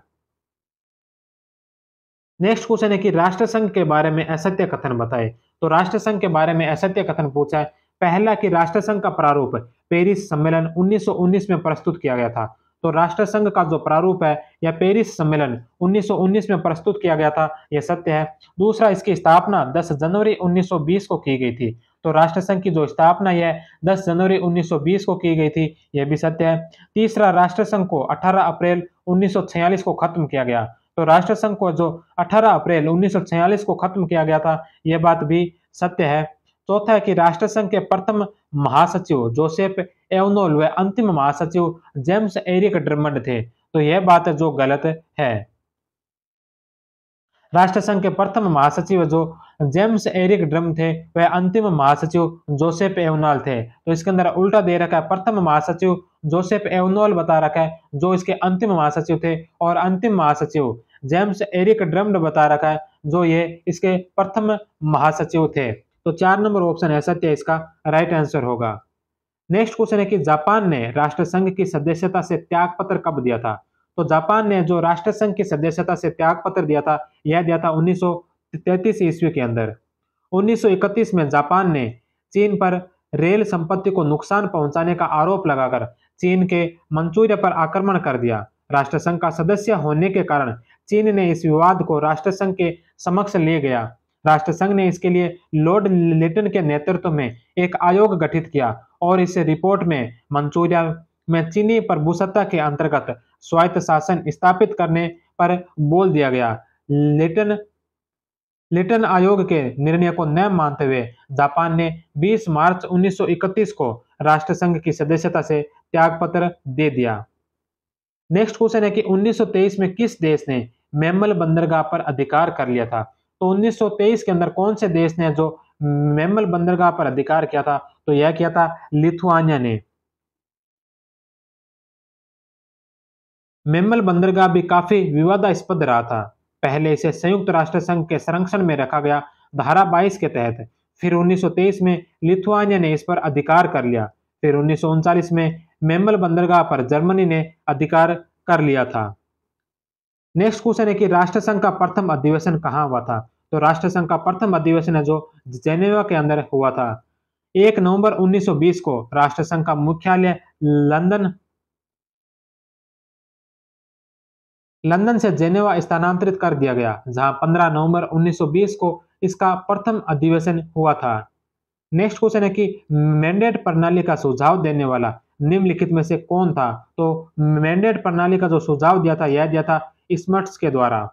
नेक्स्ट क्वेश्चन है कि राष्ट्र संघ के बारे में असत्य कथन बताए तो राष्ट्र संघ के बारे में असत्य कथन पूछा है पहला कि राष्ट्र संघ का प्रारूप पेरिस सम्मेलन उन्नीस में प्रस्तुत किया गया था तो राष्ट्र संघ का जो प्रारूप है यह पेरिस सम्मेलन 1919 में प्रस्तुत किया गया था यह सत्य है दूसरा इसकी स्थापना 10 जनवरी 1920 को की गई थी तो राष्ट्र संघ की जो स्थापना यह 10 जनवरी 1920 को की गई थी यह भी सत्य है तीसरा राष्ट्र संघ को 18 अप्रैल 1946 को खत्म किया गया तो राष्ट्र संघ को जो 18 अप्रैल 1946 को खत्म किया गया था यह बात भी सत्य है चौथा कि राष्ट्र संघ के प्रथम महासचिव जोसेफ एवनोल व अंतिम महासचिव जेम्स एरिक ड्रमंड थे तो यह बात जो गलत है राष्ट्र संघ के प्रथम महासचिव जो जेम्स एरिक ड्रम थे वह अंतिम महासचिव जोसेफ एवनॉल थे तो इसके अंदर उल्टा दे रखा है प्रथम महासचिव जोसेफ एवनॉल बता रखा है जो इसके अंतिम महासचिव थे और अंतिम महासचिव जेम्स एरिक ड्रम्ड बता रखा है जो ये इसके प्रथम महासचिव थे तो चार नंबर ऑप्शन है सत्य इसका राइट आंसर होगा नेक्स्ट क्वेश्चन है कि जापान ने राष्ट्रसंघ की सदस्यता से त्याग पत्र कब दिया था तो जापान ने जो राष्ट्रसंघ की सदस्यता से त्याग पत्र दिया था यह दिया था तैतीस ईस्वी के अंदर 1931 में जापान ने चीन पर रेल संपत्ति को नुकसान पहुंचाने का आरोप लगाकर चीन के मंचूरिया पर आक्रमण कर दिया राष्ट्रसंघ का सदस्य होने के कारण चीन ने इस विवाद को राष्ट्रसंघ के समक्ष ले गया राष्ट्रसंघ ने इसके लिए लॉर्ड लिटन के नेतृत्व में एक आयोग गठित किया और इस रिपोर्ट में मंचूरिया में चीनी प्रभुसत्ता के अंतर्गत स्वायत्त शासन स्थापित करने पर बोल दिया गया लिटन लिटन आयोग के निर्णय को न मानते हुए जापान ने 20 मार्च 1931 को राष्ट्रसंघ की सदस्यता से त्याग पत्र दे दिया नेक्स्ट क्वेश्चन है कि 1923 में किस देश ने मेमल बंदरगाह पर अधिकार कर लिया था तो 1923 के अंदर कौन से देश ने जो मेमल बंदरगाह पर अधिकार किया था तो यह किया था लिथुआनिया ने मेमल बंदरगाह भी काफी विवादास्पद रहा था पहले इसे संयुक्त राष्ट्र संघ के संरक्षण में रखा गया धारा 22 के तहत फिर 1923 में लिथुआनिया ने इस पर अधिकार कर लिया फिर उन्नीस में मेमल बंदरगाह पर जर्मनी ने अधिकार कर लिया था नेक्स्ट क्वेश्चन है कि राष्ट्र संघ का प्रथम अधिवेशन कहाँ हुआ था तो राष्ट्र संघ का प्रथम अधिवेशन है जो जेनेवा के अंदर हुआ था एक नवंबर 1920 को राष्ट्र संघ का मुख्यालय लंदन लंदन से जेनेवा स्थानांतरित कर दिया गया जहां 15 नवंबर 1920 को इसका प्रथम अधिवेशन हुआ था नेक्स्ट क्वेश्चन है कि मैंडेट प्रणाली का सुझाव देने वाला निम्नलिखित में से कौन था तो मैंडेट प्रणाली का जो सुझाव दिया था यह दिया था स्मर्ट्स के द्वारा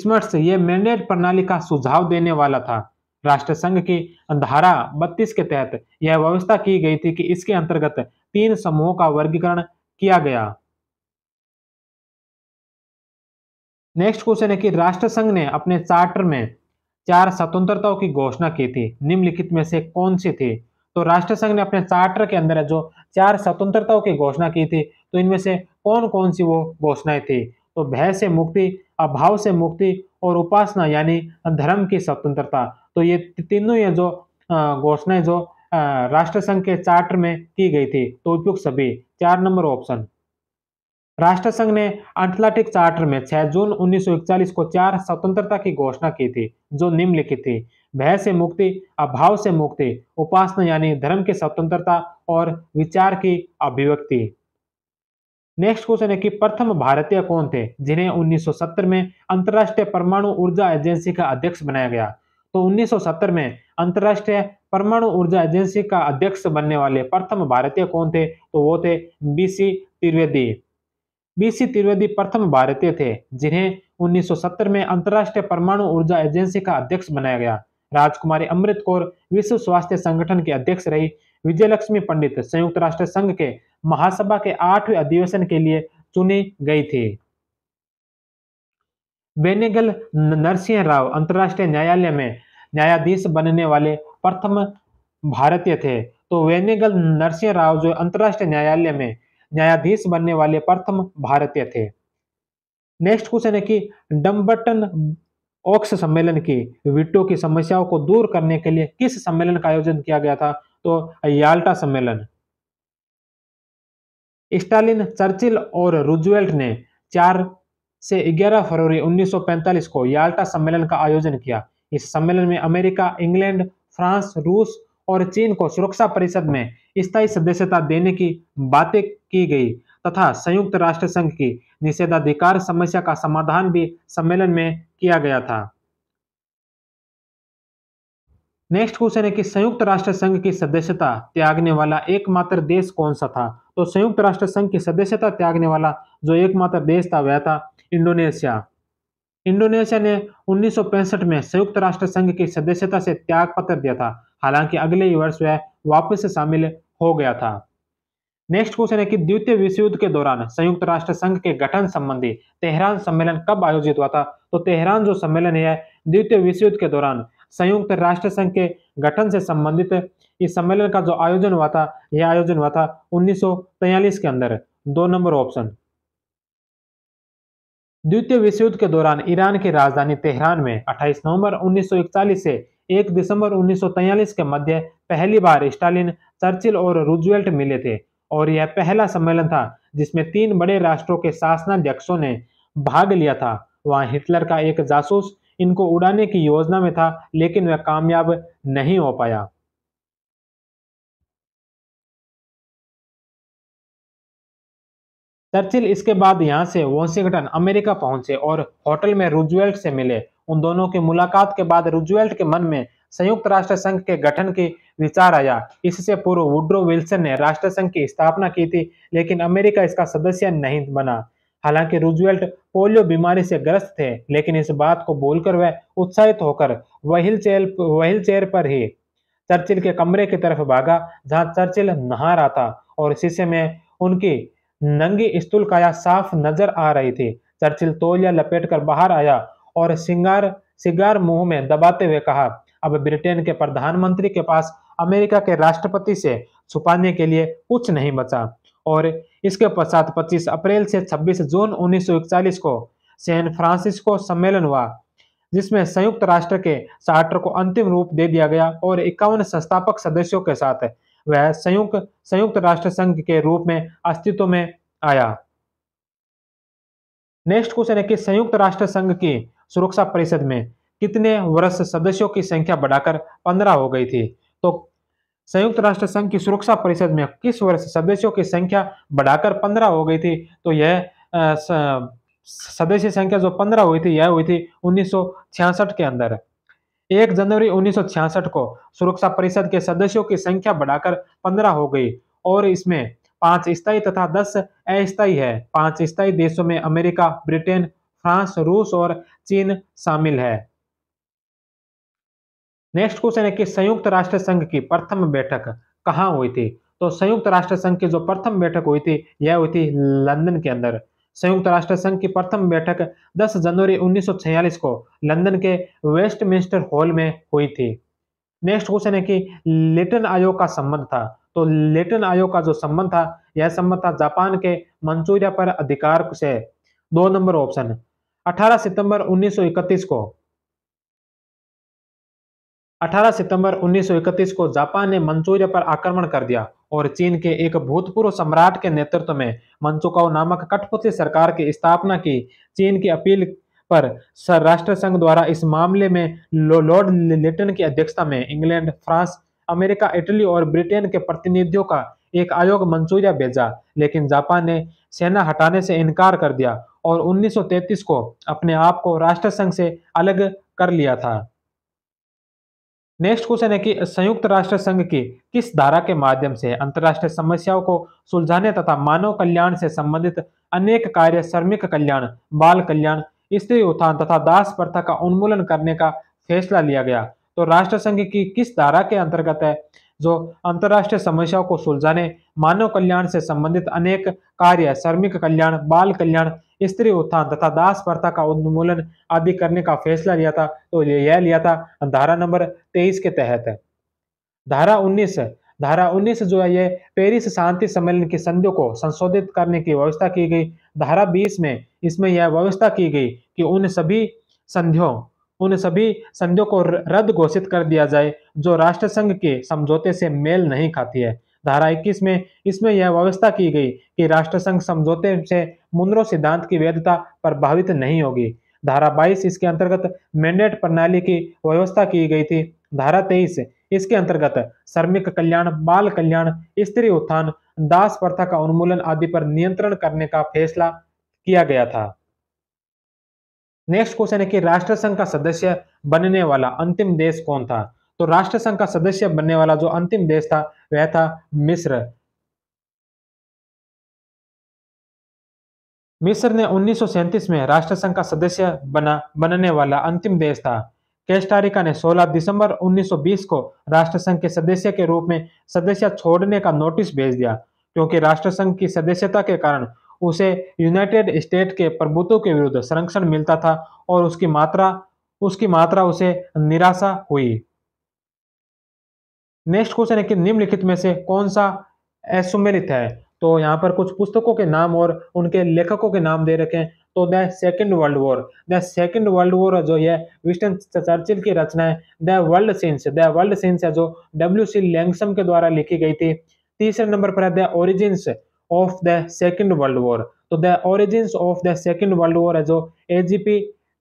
स्मर्ट्स ये मैंडेट प्रणाली का सुझाव देने वाला था राष्ट्र संघ की धारा बत्तीस के तहत यह व्यवस्था की गई थी कि इसके अंतर्गत तीन समूहों का वर्गीकरण किया गया नेक्स्ट क्वेश्चन है कि राष्ट्र संघ ने अपने चार्टर में चार स्वतंत्रताओं की घोषणा की थी निम्नलिखित में से कौन सी थी तो राष्ट्र संघ ने अपने चार्टर के अंदर जो चार स्वतंत्रताओं की घोषणा की थी तो इनमें से कौन कौन सी वो घोषणाएं थी तो भय से मुक्ति अभाव से मुक्ति और उपासना यानी धर्म की स्वतंत्रता तो ये तीनों ये जो घोषणाएं जो राष्ट्र संघ के चार्टर में की गई थी तो उपयुक्त सभी चार नंबर ऑप्शन राष्ट्र संघ ने अटलांटिक चार्टर में 6 जून 1941 को चार स्वतंत्रता की घोषणा की थी जो निम्नलिखित थी भय से मुक्ति अभाव से मुक्ति उपासना यानी धर्म की स्वतंत्रता और विचार की अभिव्यक्ति नेक्स्ट क्वेश्चन है कि प्रथम भारतीय कौन थे जिन्हें 1970 में अंतर्राष्ट्रीय परमाणु ऊर्जा एजेंसी का अध्यक्ष बनाया गया तो 1970 में अंतर्राष्ट्रीय परमाणु ऊर्जा एजेंसी का अध्यक्ष बनने वाले प्रथम भारतीय कौन थे तो वो थे बीसी त्रिवेदी बीसी त्रिवेदी प्रथम भारतीय थे जिन्हें 1970 में अंतर्राष्ट्रीय परमाणु ऊर्जा एजेंसी का अध्यक्ष बनाया गया राजकुमारी अमृत कौर विश्व स्वास्थ्य संगठन के अध्यक्ष रही विजयलक्ष्मी पंडित संयुक्त राष्ट्र संघ के महासभा के आठवें अधिवेशन के लिए चुनी गई थी बेनेगल नरसिंह राव अंतर्राष्ट्रीय न्यायालय में न्यायाधीश बनने वाले प्रथम भारतीय थे तो वेनेगल नरसिंह राव जो अंतर्राष्ट्रीय न्यायालय में न्यायाधीश बनने वाले प्रथम भारतीय थे नेक्स्ट क्वेश्चन है कि डम्बटन ऑक्स सम्मेलन की विटो की समस्याओं को दूर करने के लिए किस सम्मेलन का आयोजन किया गया था तो याल्टा सम्मेलन स्टालिन चर्चिल और रुजवेल्ट ने 4 से 11 फरवरी 1945 को याल्टा सम्मेलन का आयोजन किया इस सम्मेलन में अमेरिका इंग्लैंड फ्रांस रूस और चीन को सुरक्षा परिषद में स्थायी सदस्यता देने की बातें की गई तथा संयुक्त राष्ट्र संघ की निषेधाधिकार समस्या का समाधान भी सम्मेलन में किया गया था नेक्स्ट क्वेश्चन है कि संयुक्त राष्ट्र संघ की सदस्यता त्यागने वाला एकमात्र देश कौन सा था तो संयुक्त राष्ट्र संघ की सदस्यता त्यागने वाला जो एकमात्र देश था वह था इंडोनेशिया इंडोनेशिया ने उन्नीस में संयुक्त राष्ट्र संघ की सदस्यता से त्याग पत्र दिया था हालांकि अगले ही वर्ष वह वापस से शामिल हो गया था नेक्स्ट क्वेश्चन है कि द्वितीय विश्व युद्ध के दौरान संयुक्त राष्ट्र संघ के गठन संबंधी तेहरान सम्मेलन कब आयोजित हुआ था तो तेहरान जो सम्मेलन है द्वितीय विश्व युद्ध के दौरान संयुक्त राष्ट्र संघ के गठन से संबंधित इस सम्मेलन का जो आयोजन हुआ था यह आयोजन हुआ था उन्नीस के अंदर दो नंबर ऑप्शन द्वितीय विश्व युद्ध के दौरान ईरान की राजधानी तेहरान में 28 नवंबर 1941 से 1 दिसंबर 1943 के मध्य पहली बार स्टालिन चर्चिल और रूजवेल्ट मिले थे और यह पहला सम्मेलन था जिसमें तीन बड़े राष्ट्रों के शासनाध्यक्षों ने भाग लिया था वहां हिटलर का एक जासूस इनको उड़ाने की योजना में था लेकिन वह कामयाब नहीं हो पाया चर्चिल इसके बाद यहाँ से वॉशिंगटन अमेरिका पहुंचे और होटल में रुजवेल्ट से मिले उन दोनों की मुलाकात के बाद रुजवेल्ट के मन में संयुक्त राष्ट्र संघ के गठन की विचार आया इससे पूर्व वुड्रो विल्सन ने राष्ट्र संघ की स्थापना की थी लेकिन अमेरिका इसका सदस्य नहीं बना हालांकि रुजवेल्ट पोलियो बीमारी से ग्रस्त थे लेकिन इस बात को बोलकर वह उत्साहित होकर व्हील चेयर व्हील चेयर पर ही चर्चिल के कमरे की तरफ भागा जहां चर्चिल नहा रहा था और शीशे में उनकी नंगी स्तूल काया साफ नजर आ रही थी चर्चिल तोलिया लपेट कर बाहर आया और सिंगार सिगार मुंह में दबाते हुए कहा अब ब्रिटेन के प्रधानमंत्री के पास अमेरिका के राष्ट्रपति से छुपाने के लिए कुछ नहीं बचा और इसके पश्चात 25 अप्रैल से 26 जून 1941 को सैन फ्रांसिस्को सम्मेलन हुआ जिसमें संयुक्त राष्ट्र के चार्टर को अंतिम रूप दे दिया गया और इक्यावन संस्थापक सदस्यों के साथ वह संयुक्त संयुक्त राष्ट्र संघ के रूप में अस्तित्व में आया नेक्स्ट क्वेश्चन है कि संयुक्त राष्ट्र संघ की सुरक्षा परिषद में कितने वर्ष सदस्यों की संख्या बढ़ाकर पंद्रह हो गई थी तो संयुक्त राष्ट्र संघ की सुरक्षा परिषद में किस वर्ष सदस्यों की संख्या बढ़ाकर पंद्रह हो गई थी तो यह सदस्य संख्या जो पंद्रह हुई थी यह हुई थी उन्नीस के अंदर एक जनवरी 1966 को सुरक्षा परिषद के सदस्यों की संख्या बढ़ाकर पंद्रह हो गई और इसमें पांच स्थायी तथा दस अस्थायी है पांच स्थायी देशों में अमेरिका ब्रिटेन फ्रांस रूस और चीन शामिल है नेक्स्ट क्वेश्चन है कि संयुक्त राष्ट्र संघ की प्रथम बैठक कहाँ हुई थी तो संयुक्त राष्ट्र संघ की जो प्रथम बैठक हुई थी यह हुई थी लंदन के अंदर संयुक्त राष्ट्र संघ की प्रथम बैठक 10 जनवरी 1946 को लंदन के वेस्टमिंस्टर हॉल में हुई थी नेक्स्ट क्वेश्चन है कि लेटन आयोग का संबंध था तो लेटन आयोग का जो संबंध था यह संबंध था जापान के मंचूरिया पर अधिकार से दो नंबर ऑप्शन 18 सितंबर 1931 को 18 सितंबर 1931 को जापान ने मंचूरिया पर आक्रमण कर दिया और चीन के एक भूतपूर्व सम्राट के नेतृत्व में मंचुकाओ नामक कठपुतली सरकार की स्थापना की चीन की अपील पर राष्ट्र संघ द्वारा इस मामले में लॉर्ड लिटन की अध्यक्षता में इंग्लैंड फ्रांस अमेरिका इटली और ब्रिटेन के प्रतिनिधियों का एक आयोग मंचूरिया भेजा लेकिन जापान ने सेना हटाने से इनकार कर दिया और 1933 को अपने आप को राष्ट्र संघ से अलग कर लिया था नेक्स्ट क्वेश्चन है कि संयुक्त राष्ट्र संघ की किस धारा के माध्यम से अंतर्राष्ट्रीय समस्याओं को सुलझाने तथा मानव कल्याण से संबंधित अनेक कार्य श्रमिक कल्याण बाल कल्याण स्त्री उत्थान तथा दास प्रथा का उन्मूलन करने का फैसला लिया गया तो राष्ट्र संघ की किस धारा के अंतर्गत है जो अंतर्राष्ट्रीय समस्याओं को सुलझाने मानव कल्याण से संबंधित अनेक कार्य श्रमिक कल्याण बाल कल्याण स्त्री उत्थान तथा दास प्रथा का उन्मूलन आदि करने का फैसला लिया था तो यह लिया था धारा नंबर तेईस के तहत धारा उन्नीस धारा उन्नीस जो है ये पेरिस शांति सम्मेलन की संधि को संशोधित करने की व्यवस्था की गई धारा बीस में इसमें यह व्यवस्था की गई कि उन सभी संधियों उन सभी संधियों को रद्द घोषित कर दिया जाए जो राष्ट्रसंघ के समझौते से मेल नहीं खाती है धारा इक्कीस में इसमें यह व्यवस्था की गई कि राष्ट्रसंघ समझौते से मुन्द्रो सिद्धांत की वैधता प्रभावित नहीं होगी धारा 22 इसके अंतर्गत मैंडेट प्रणाली की व्यवस्था की गई थी धारा 23 इसके अंतर्गत श्रमिक कल्याण बाल कल्याण स्त्री उत्थान दास प्रथा का उन्मूलन आदि पर नियंत्रण करने का फैसला किया गया था नेक्स्ट क्वेश्चन है कि राष्ट्रसंघ का सदस्य बनने वाला अंतिम देश कौन था तो राष्ट्रसंघ का सदस्य बनने वाला जो अंतिम देश था वह था मिस्र मिस्र ने उन्नीस में राष्ट्रसंघ का सदस्य बना बनने वाला अंतिम देश था केस्टारिका ने 16 दिसंबर 1920 को राष्ट्रसंघ के सदस्य के रूप में सदस्य छोड़ने का नोटिस भेज दिया क्योंकि राष्ट्रसंघ की सदस्यता के कारण उसे यूनाइटेड स्टेट के प्रभुत्व के विरुद्ध संरक्षण मिलता था और उसकी मात्रा उसकी मात्रा उसे निराशा हुई नेक्स्ट क्वेश्चन है कि निम्नलिखित में से कौन सा असुमेलित है तो यहाँ पर कुछ पुस्तकों के नाम और उनके लेखकों के नाम दे रखे हैं तो the second world war the second world war जो है विस्टन चर्चिल की रचना है the world sense the world sense है जो डब्ल्यू सी लैंगसम के द्वारा लिखी गई थी तीसरे नंबर पर है the origins of the Second World War. तो the origin of the second world war है जो ए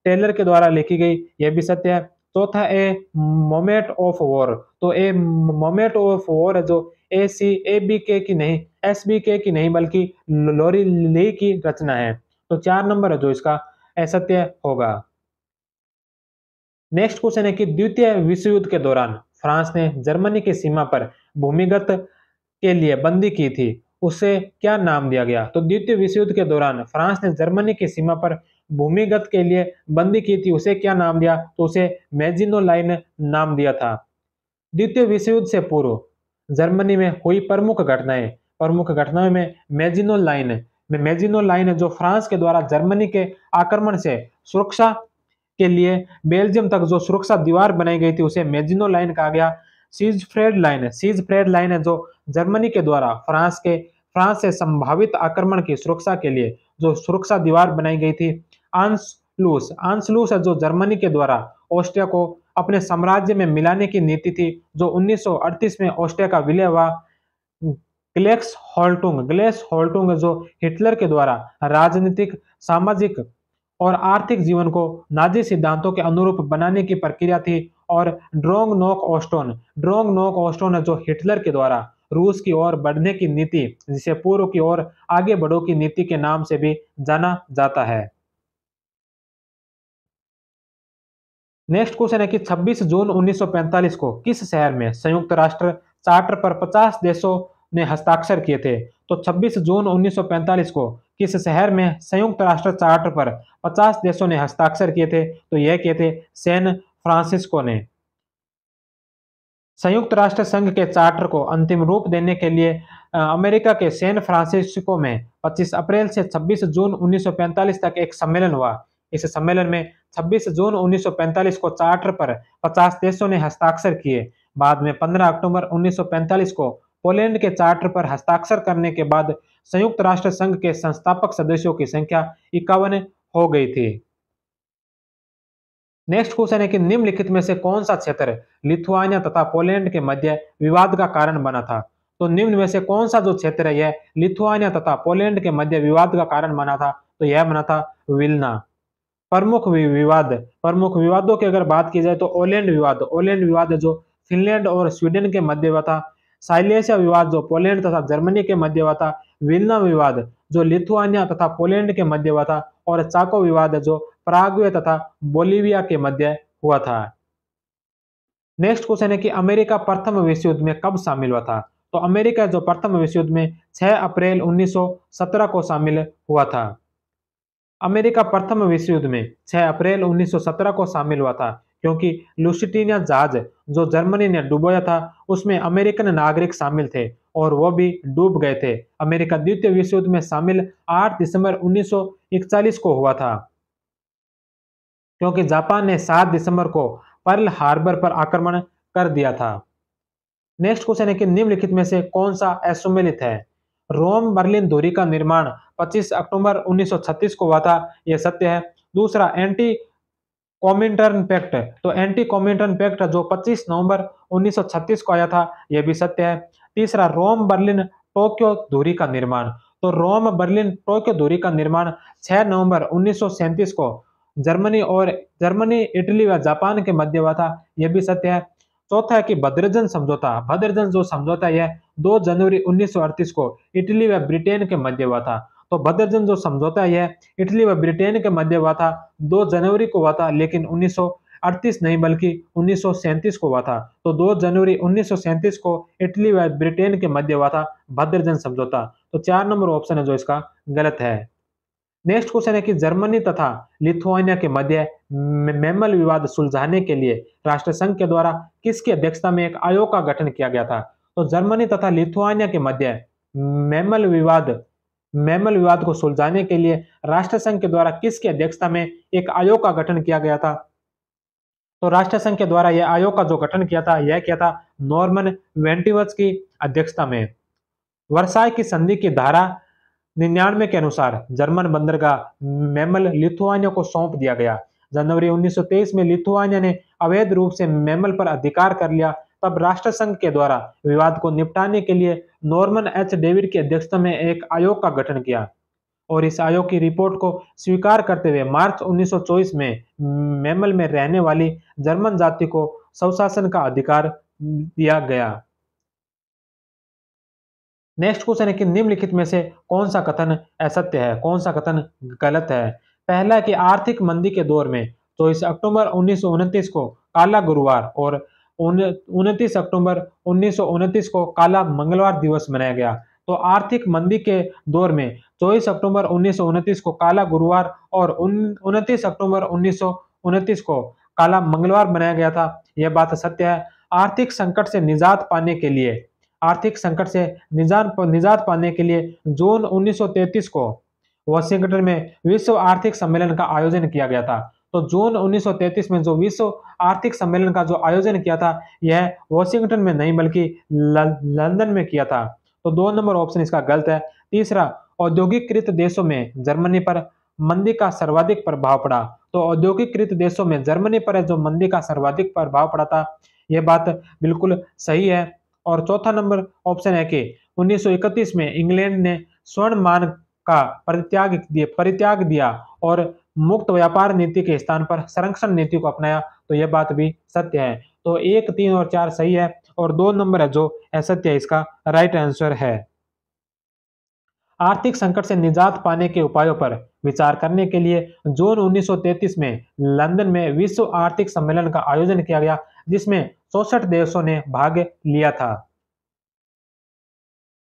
टेलर के द्वारा लिखी गई यह भी सत्य है चौथा ए मोमेंट ऑफ वॉर तो ए मोमेंट ऑफ वॉर है जो ए सी ए बी के की नहीं एस बी के की नहीं बल्कि लोरी ली की रचना है तो चार नंबर है जो इसका असत्य होगा नेक्स्ट क्वेश्चन है कि द्वितीय विश्व युद्ध के दौरान फ्रांस ने जर्मनी की सीमा पर भूमिगत के लिए बंदी की थी उसे क्या नाम दिया गया तो द्वितीय विश्व युद्ध के दौरान फ्रांस ने जर्मनी की सीमा पर भूमिगत के लिए बंदी की थी उसे क्या नाम दिया तो उसे मेजिनो लाइन नाम दिया था द्वितीय विश्व युद्ध से पूर्व जर्मनी में हुई प्रमुख घटनाएं प्रमुख घटनाओं में मेजिनो लाइन में मेजिनो लाइन जो फ्रांस के द्वारा जर्मनी के आक्रमण से सुरक्षा के लिए बेल्जियम तक जो सुरक्षा दीवार बनाई गई थी उसे मेजिनो लाइन कहा गया सीज फ्रेड लाइन है सीज फ्रेड लाइन है जो जर्मनी के द्वारा फ्रांस के फ्रांस से संभावित आक्रमण की सुरक्षा के लिए जो सुरक्षा दीवार बनाई गई थी आंसलूस आंसलूस है जो जर्मनी के द्वारा ऑस्ट्रिया को अपने साम्राज्य में मिलाने की नीति थी जो 1938 में ऑस्ट्रिया का विलय हुआ ग्लेक्स होल्टुंग ग्लेक्स होल्टुंग जो हिटलर के द्वारा राजनीतिक सामाजिक और आर्थिक जीवन को नाजी सिद्धांतों के अनुरूप बनाने की प्रक्रिया थी और ड्रोंग नोक ऑस्टोन ड्रोंग नोक ऑस्टोन है जो हिटलर के द्वारा रूस की ओर बढ़ने की नीति जिसे पूर्व की ओर आगे बढ़ो की नीति के नाम से भी जाना जाता है नेक्स्ट क्वेश्चन है कि 26 जून 1945 को किस शहर में संयुक्त राष्ट्र चार्टर पर 50 देशों ने हस्ताक्षर किए थे तो 26 जून 1945 को किस शहर में संयुक्त राष्ट्र चार्टर पर 50 देशों ने हस्ताक्षर किए थे तो यह किए थे सैन फ्रांसिस्को ने संयुक्त राष्ट्र संघ के चार्टर को अंतिम रूप देने के लिए अमेरिका के सैन फ्रांसिस्को में 25 अप्रैल से 26 जून 1945 तक एक सम्मेलन हुआ इस सम्मेलन में 26 जून 1945 को चार्टर पर 50 देशों ने हस्ताक्षर किए बाद में 15 अक्टूबर 1945 को पोलैंड के चार्टर पर हस्ताक्षर करने के बाद संयुक्त राष्ट्र संघ के संस्थापक सदस्यों की संख्या इक्यावन हो गई थी नेक्स्ट क्वेश्चन है कि निम्नलिखित में से कौन सा क्षेत्र लिथुआनिया तथा पोलैंड के मध्य विवाद का कारण बना था तो निम्न में से कौन सा जो क्षेत्र है यह लिथुआनिया तथा पोलैंड के मध्य विवाद का कारण बना था तो यह बना था विलना प्रमुख विवाद प्रमुख विवादों की अगर बात की जाए तो ओलैंड विवाद ओलैंड विवाद जो फिनलैंड और स्वीडन के मध्य हुआ था साइलेशिया विवाद जो पोलैंड तथा जर्मनी के मध्य हुआ था विलना विवाद जो लिथुआनिया तथा पोलैंड के मध्य हुआ था और चाको विवाद जो पराग्वे तथा बोलीविया के मध्य हुआ था नेक्स्ट क्वेश्चन है कि अमेरिका प्रथम विश्व युद्ध में कब शामिल हुआ था तो अमेरिका जो प्रथम विश्व युद्ध में 6 अप्रैल 1917 को शामिल हुआ था अमेरिका प्रथम विश्व युद्ध में 6 अप्रैल 1917 को शामिल हुआ था क्योंकि लुसिटीनिया जहाज जो जर्मनी ने डुबोया था उसमें अमेरिकन नागरिक शामिल थे और वो भी डूब गए थे अमेरिका द्वितीय विश्व युद्ध में शामिल आठ दिसंबर उन्नीस को हुआ था क्योंकि जापान ने 7 दिसंबर को पर्ल हार्बर पर आक्रमण कर दिया था नेक्स्ट क्वेश्चन है कि निम्नलिखित में से कौन सा असुमिलित है रोम बर्लिन दूरी का निर्माण 25 अक्टूबर 1936 को हुआ था यह सत्य है दूसरा एंटी कॉमिंटर्न पैक्ट तो एंटी कॉमिंटर्न पैक्ट जो 25 नवंबर 1936 को आया था यह भी सत्य है तीसरा रोम बर्लिन टोक्यो दूरी का निर्माण तो रोम बर्लिन टोक्यो दूरी का निर्माण 6 नवंबर 1937 को जर्मनी और जर्मनी इटली व जापान के मध्य हुआ था यह भी सत्य है चौथा है कि भद्रजन समझौता भद्रजन जो समझौता यह 2 जनवरी 1938 को इटली व ब्रिटेन के मध्य हुआ था तो भद्रजन जो समझौता यह इटली व ब्रिटेन के मध्य हुआ था 2 जनवरी को हुआ था लेकिन 1938 नहीं बल्कि 1937 को हुआ था तो 2 जनवरी 1937 को इटली व ब्रिटेन के मध्य हुआ था भद्रजन समझौता तो चार नंबर ऑप्शन है जो इसका गलत है नेक्स्ट क्वेश्चन है कि जर्मनी तथा लिथुआनिया के मध्य मेमल विवाद सुलझाने के लिए राष्ट्रसंघ के द्वारा किसकी अध्यक्षता में एक आयोग का गठन किया गया था तो जर्मनी तथा लिथुआनिया के मध्य मेमल विवाद मेमल विवाद को सुलझाने के लिए राष्ट्रसंघ के द्वारा किसकी अध्यक्षता में एक आयोग का गठन किया गया था तो राष्ट्रसंघ के द्वारा यह आयोग का जो गठन किया था यह किया था नॉर्मन वेंटिवर्स की अध्यक्षता में वर्षाई की संधि की धारा निन्यानवे के अनुसार जर्मन बंदरगाह मेमल लिथुआनिया को सौंप दिया गया जनवरी 1923 में लिथुआनिया ने अवैध रूप से मेमल पर अधिकार कर लिया तब राष्ट्र संघ के द्वारा विवाद को निपटाने के लिए नॉर्मन एच डेविड की अध्यक्षता में एक आयोग का गठन किया और इस आयोग की रिपोर्ट को स्वीकार करते हुए मार्च 1924 में मेमल में रहने वाली जर्मन जाति को स्वशासन का अधिकार दिया गया नेक्स्ट क्वेश्चन है कि निम्नलिखित में से कौन सा कथन असत्य है कौन सा कथन गलत है पहला कि आर्थिक मंदी के दौर में तो इस अक्टूबर उन्नीस को काला गुरुवार और उनतीस अक्टूबर उन्नीस को काला मंगलवार दिवस मनाया गया तो आर्थिक मंदी के दौर में चौबीस अक्टूबर उन्नीस को काला गुरुवार और उनतीस अक्टूबर उन्नीस को काला मंगलवार बनाया गया था यह बात सत्य है आर्थिक संकट से निजात पाने के लिए आर्थिक संकट से निजात निजात पाने के लिए जून 1933 को वॉशिंगटन में विश्व आर्थिक सम्मेलन का आयोजन किया गया था तो जून 1933 में जो विश्व आर्थिक सम्मेलन का जो आयोजन किया था यह वॉशिंगटन में नहीं बल्कि लंदन में किया था तो दो नंबर ऑप्शन इसका गलत है तीसरा औद्योगिकृत देशों में जर्मनी पर मंदी का सर्वाधिक प्रभाव पड़ा तो औद्योगिकृत देशों में जर्मनी पर जो मंदी का सर्वाधिक प्रभाव पड़ा था यह बात बिल्कुल सही है और चौथा नंबर ऑप्शन है कि 1931 में इंग्लैंड ने स्वर्ण मार्ग का परित्याग दिया परित्याग दिया और मुक्त व्यापार नीति के स्थान पर संरक्षण नीति को अपनाया तो यह बात भी सत्य है तो एक तीन और चार सही है और दो नंबर है जो असत्य है इसका राइट आंसर है आर्थिक संकट से निजात पाने के उपायों पर विचार करने के लिए जून 1933 में लंदन में विश्व आर्थिक सम्मेलन का आयोजन किया गया जिसमें चौसठ देशों ने भाग लिया था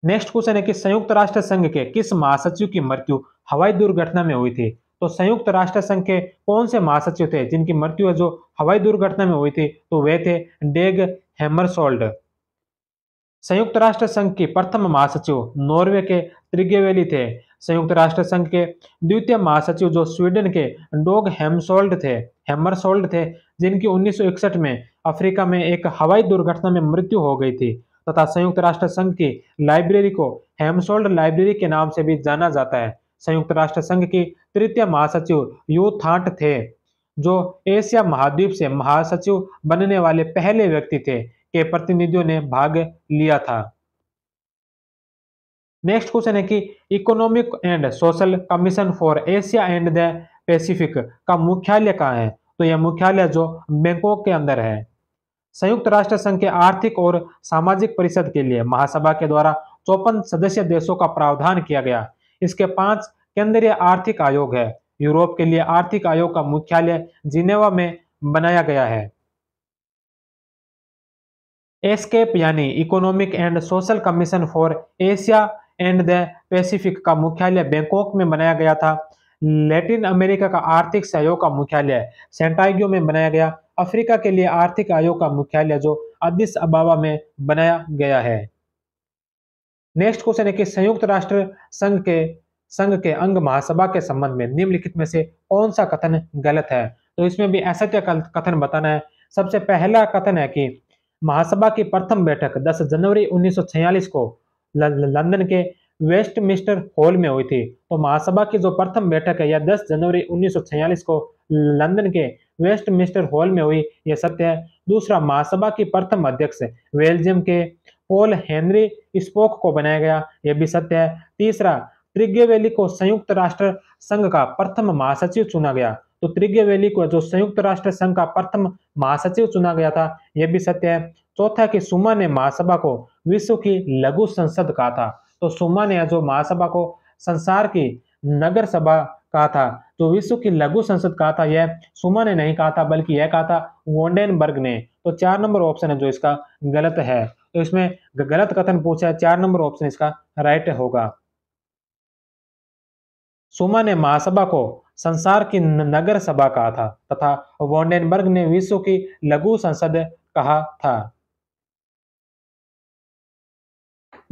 नेक्स्ट क्वेश्चन है कि संयुक्त राष्ट्र संघ के किस महासचिव की मृत्यु हवाई दुर्घटना में हुई थी तो संयुक्त राष्ट्र संघ के कौन से महासचिव थे जिनकी मृत्यु जो हवाई दुर्घटना में हुई थी तो वे थे डेग हेमरसोल्ड संयुक्त राष्ट्र संघ की प्रथम महासचिव नॉर्वे के त्रिगेवेली थे संयुक्त राष्ट्र संघ के द्वितीय महासचिव जो स्वीडन के डोग हेमसोल्ड थे हेमरसोल्ड थे जिनकी 1961 में अफ्रीका में एक हवाई दुर्घटना में मृत्यु हो गई थी तथा संयुक्त राष्ट्र संघ की लाइब्रेरी को हेमसोल्ड लाइब्रेरी के नाम से भी जाना जाता है संयुक्त राष्ट्र संघ की तृतीय महासचिव यू थाट थे जो एशिया महाद्वीप से महासचिव बनने वाले पहले व्यक्ति थे के प्रतिनिधियों ने भाग लिया था नेक्स्ट क्वेश्चन है कि economic and social commission for Asia and the Pacific का मुख्यालय कहाँ है तो यह मुख्यालय जो बैंकॉक के अंदर है संयुक्त राष्ट्र संघ के आर्थिक और सामाजिक परिषद के लिए महासभा के द्वारा चौपन सदस्य देशों का प्रावधान किया गया इसके पांच केंद्रीय आर्थिक आयोग है यूरोप के लिए आर्थिक आयोग का मुख्यालय जिनेवा में बनाया गया है एस्केप यानी economic and social commission for Asia and the Pacific का मुख्यालय बैंकॉक में बनाया गया था लैटिन अमेरिका का आर्थिक सहयोग का मुख्यालय सेंटाइगो में बनाया गया अफ्रीका के लिए आर्थिक आयोग का मुख्यालय जो अदिस अबावा में बनाया गया है नेक्स्ट क्वेश्चन है कि संयुक्त राष्ट्र संघ के संघ के अंग महासभा के संबंध में निम्नलिखित में से कौन सा कथन गलत है तो इसमें भी ऐसा क्या कथन बताना है सबसे पहला कथन है कि महासभा की प्रथम बैठक 10 जनवरी 1946 को लंदन के वेस्टमिस्टर हॉल में हुई थी तो महासभा की जो प्रथम बैठक है यह 10 जनवरी 1946 को लंदन के वेस्टमिस्टर हॉल में हुई यह सत्य है दूसरा महासभा की प्रथम अध्यक्ष बेल्जियम के पोल हेनरी स्पोक को बनाया गया यह भी सत्य है तीसरा ट्रिगेवेली को संयुक्त राष्ट्र संघ का प्रथम महासचिव चुना गया तो त्रिज्ञ वैली को जो संयुक्त राष्ट्र संघ का प्रथम महासचिव चुना गया था यह भी सत्य है चौथा कि सुमा ने महासभा को विश्व की लघु संसद कहा था तो सुमा ने जो महासभा को संसार की नगर सभा कहा था जो विश्व की लघु संसद कहा था यह सुमा ने नहीं कहा था बल्कि यह कहा था वोडेनबर्ग ने तो चार नंबर ऑप्शन है जो इसका गलत है तो इसमें गलत कथन पूछा है चार नंबर ऑप्शन इसका राइट होगा सुमा ने महासभा को संसार की नगर सभा कहा था तथा वॉन्डेनबर्ग ने विश्व की लघु संसद कहा था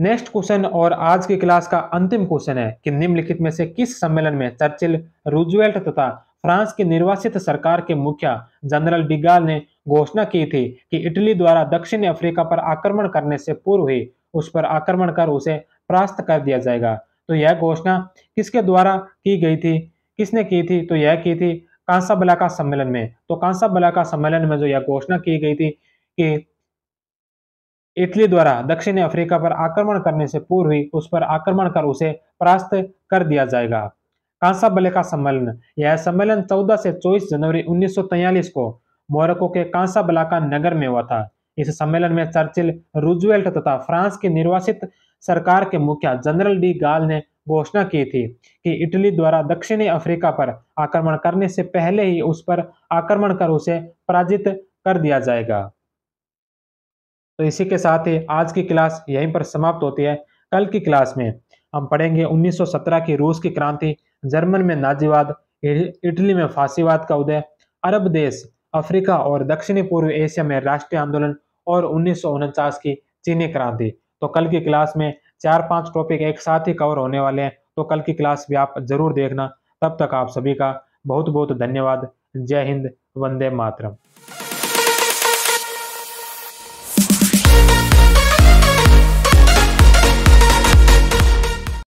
नेक्स्ट क्वेश्चन और आज की क्लास का अंतिम क्वेश्चन है कि निम्नलिखित में से किस सम्मेलन में चर्चिल रूजवेल्ट तथा फ्रांस की निर्वासित सरकार के मुखिया जनरल डिगाल ने घोषणा की थी कि इटली द्वारा दक्षिण अफ्रीका पर आक्रमण करने से पूर्व ही उस पर आक्रमण कर उसे परास्त कर दिया जाएगा तो यह घोषणा किसके द्वारा की गई थी किसने की थी तो यह की थी कांसा बलाका सम्मेलन में तो कांसा बलाका सम्मेलन में जो यह घोषणा की गई थी कि इटली द्वारा दक्षिण अफ्रीका पर आक्रमण करने से पूर्व ही उस पर आक्रमण कर उसे परास्त कर दिया जाएगा कांसा बलेका सम्मेलन यह सम्मेलन 14 से 24 जनवरी उन्नीस को मोरक्को के कांसा बलाका नगर में हुआ था इस सम्मेलन में चर्चिल रूजवेल्ट तथा फ्रांस के निर्वासित सरकार के मुखिया जनरल डी गाल ने घोषणा की थी कि इटली द्वारा दक्षिणी अफ्रीका पर आक्रमण करने से पहले ही उस पर आक्रमण कर उसे पराजित कर दिया जाएगा तो इसी के साथ ही आज की क्लास यहीं पर समाप्त होती है कल की क्लास में हम पढ़ेंगे 1917 की रूस की क्रांति जर्मन में नाजीवाद इटली में फांसीवाद का उदय अरब देश अफ्रीका और दक्षिणी पूर्व एशिया में राष्ट्रीय आंदोलन और उन्नीस की चीनी क्रांति तो कल की क्लास में चार पांच टॉपिक एक साथ ही कवर होने वाले हैं तो कल की क्लास भी आप जरूर देखना तब तक आप सभी का बहुत बहुत धन्यवाद जय हिंद वंदे मातरम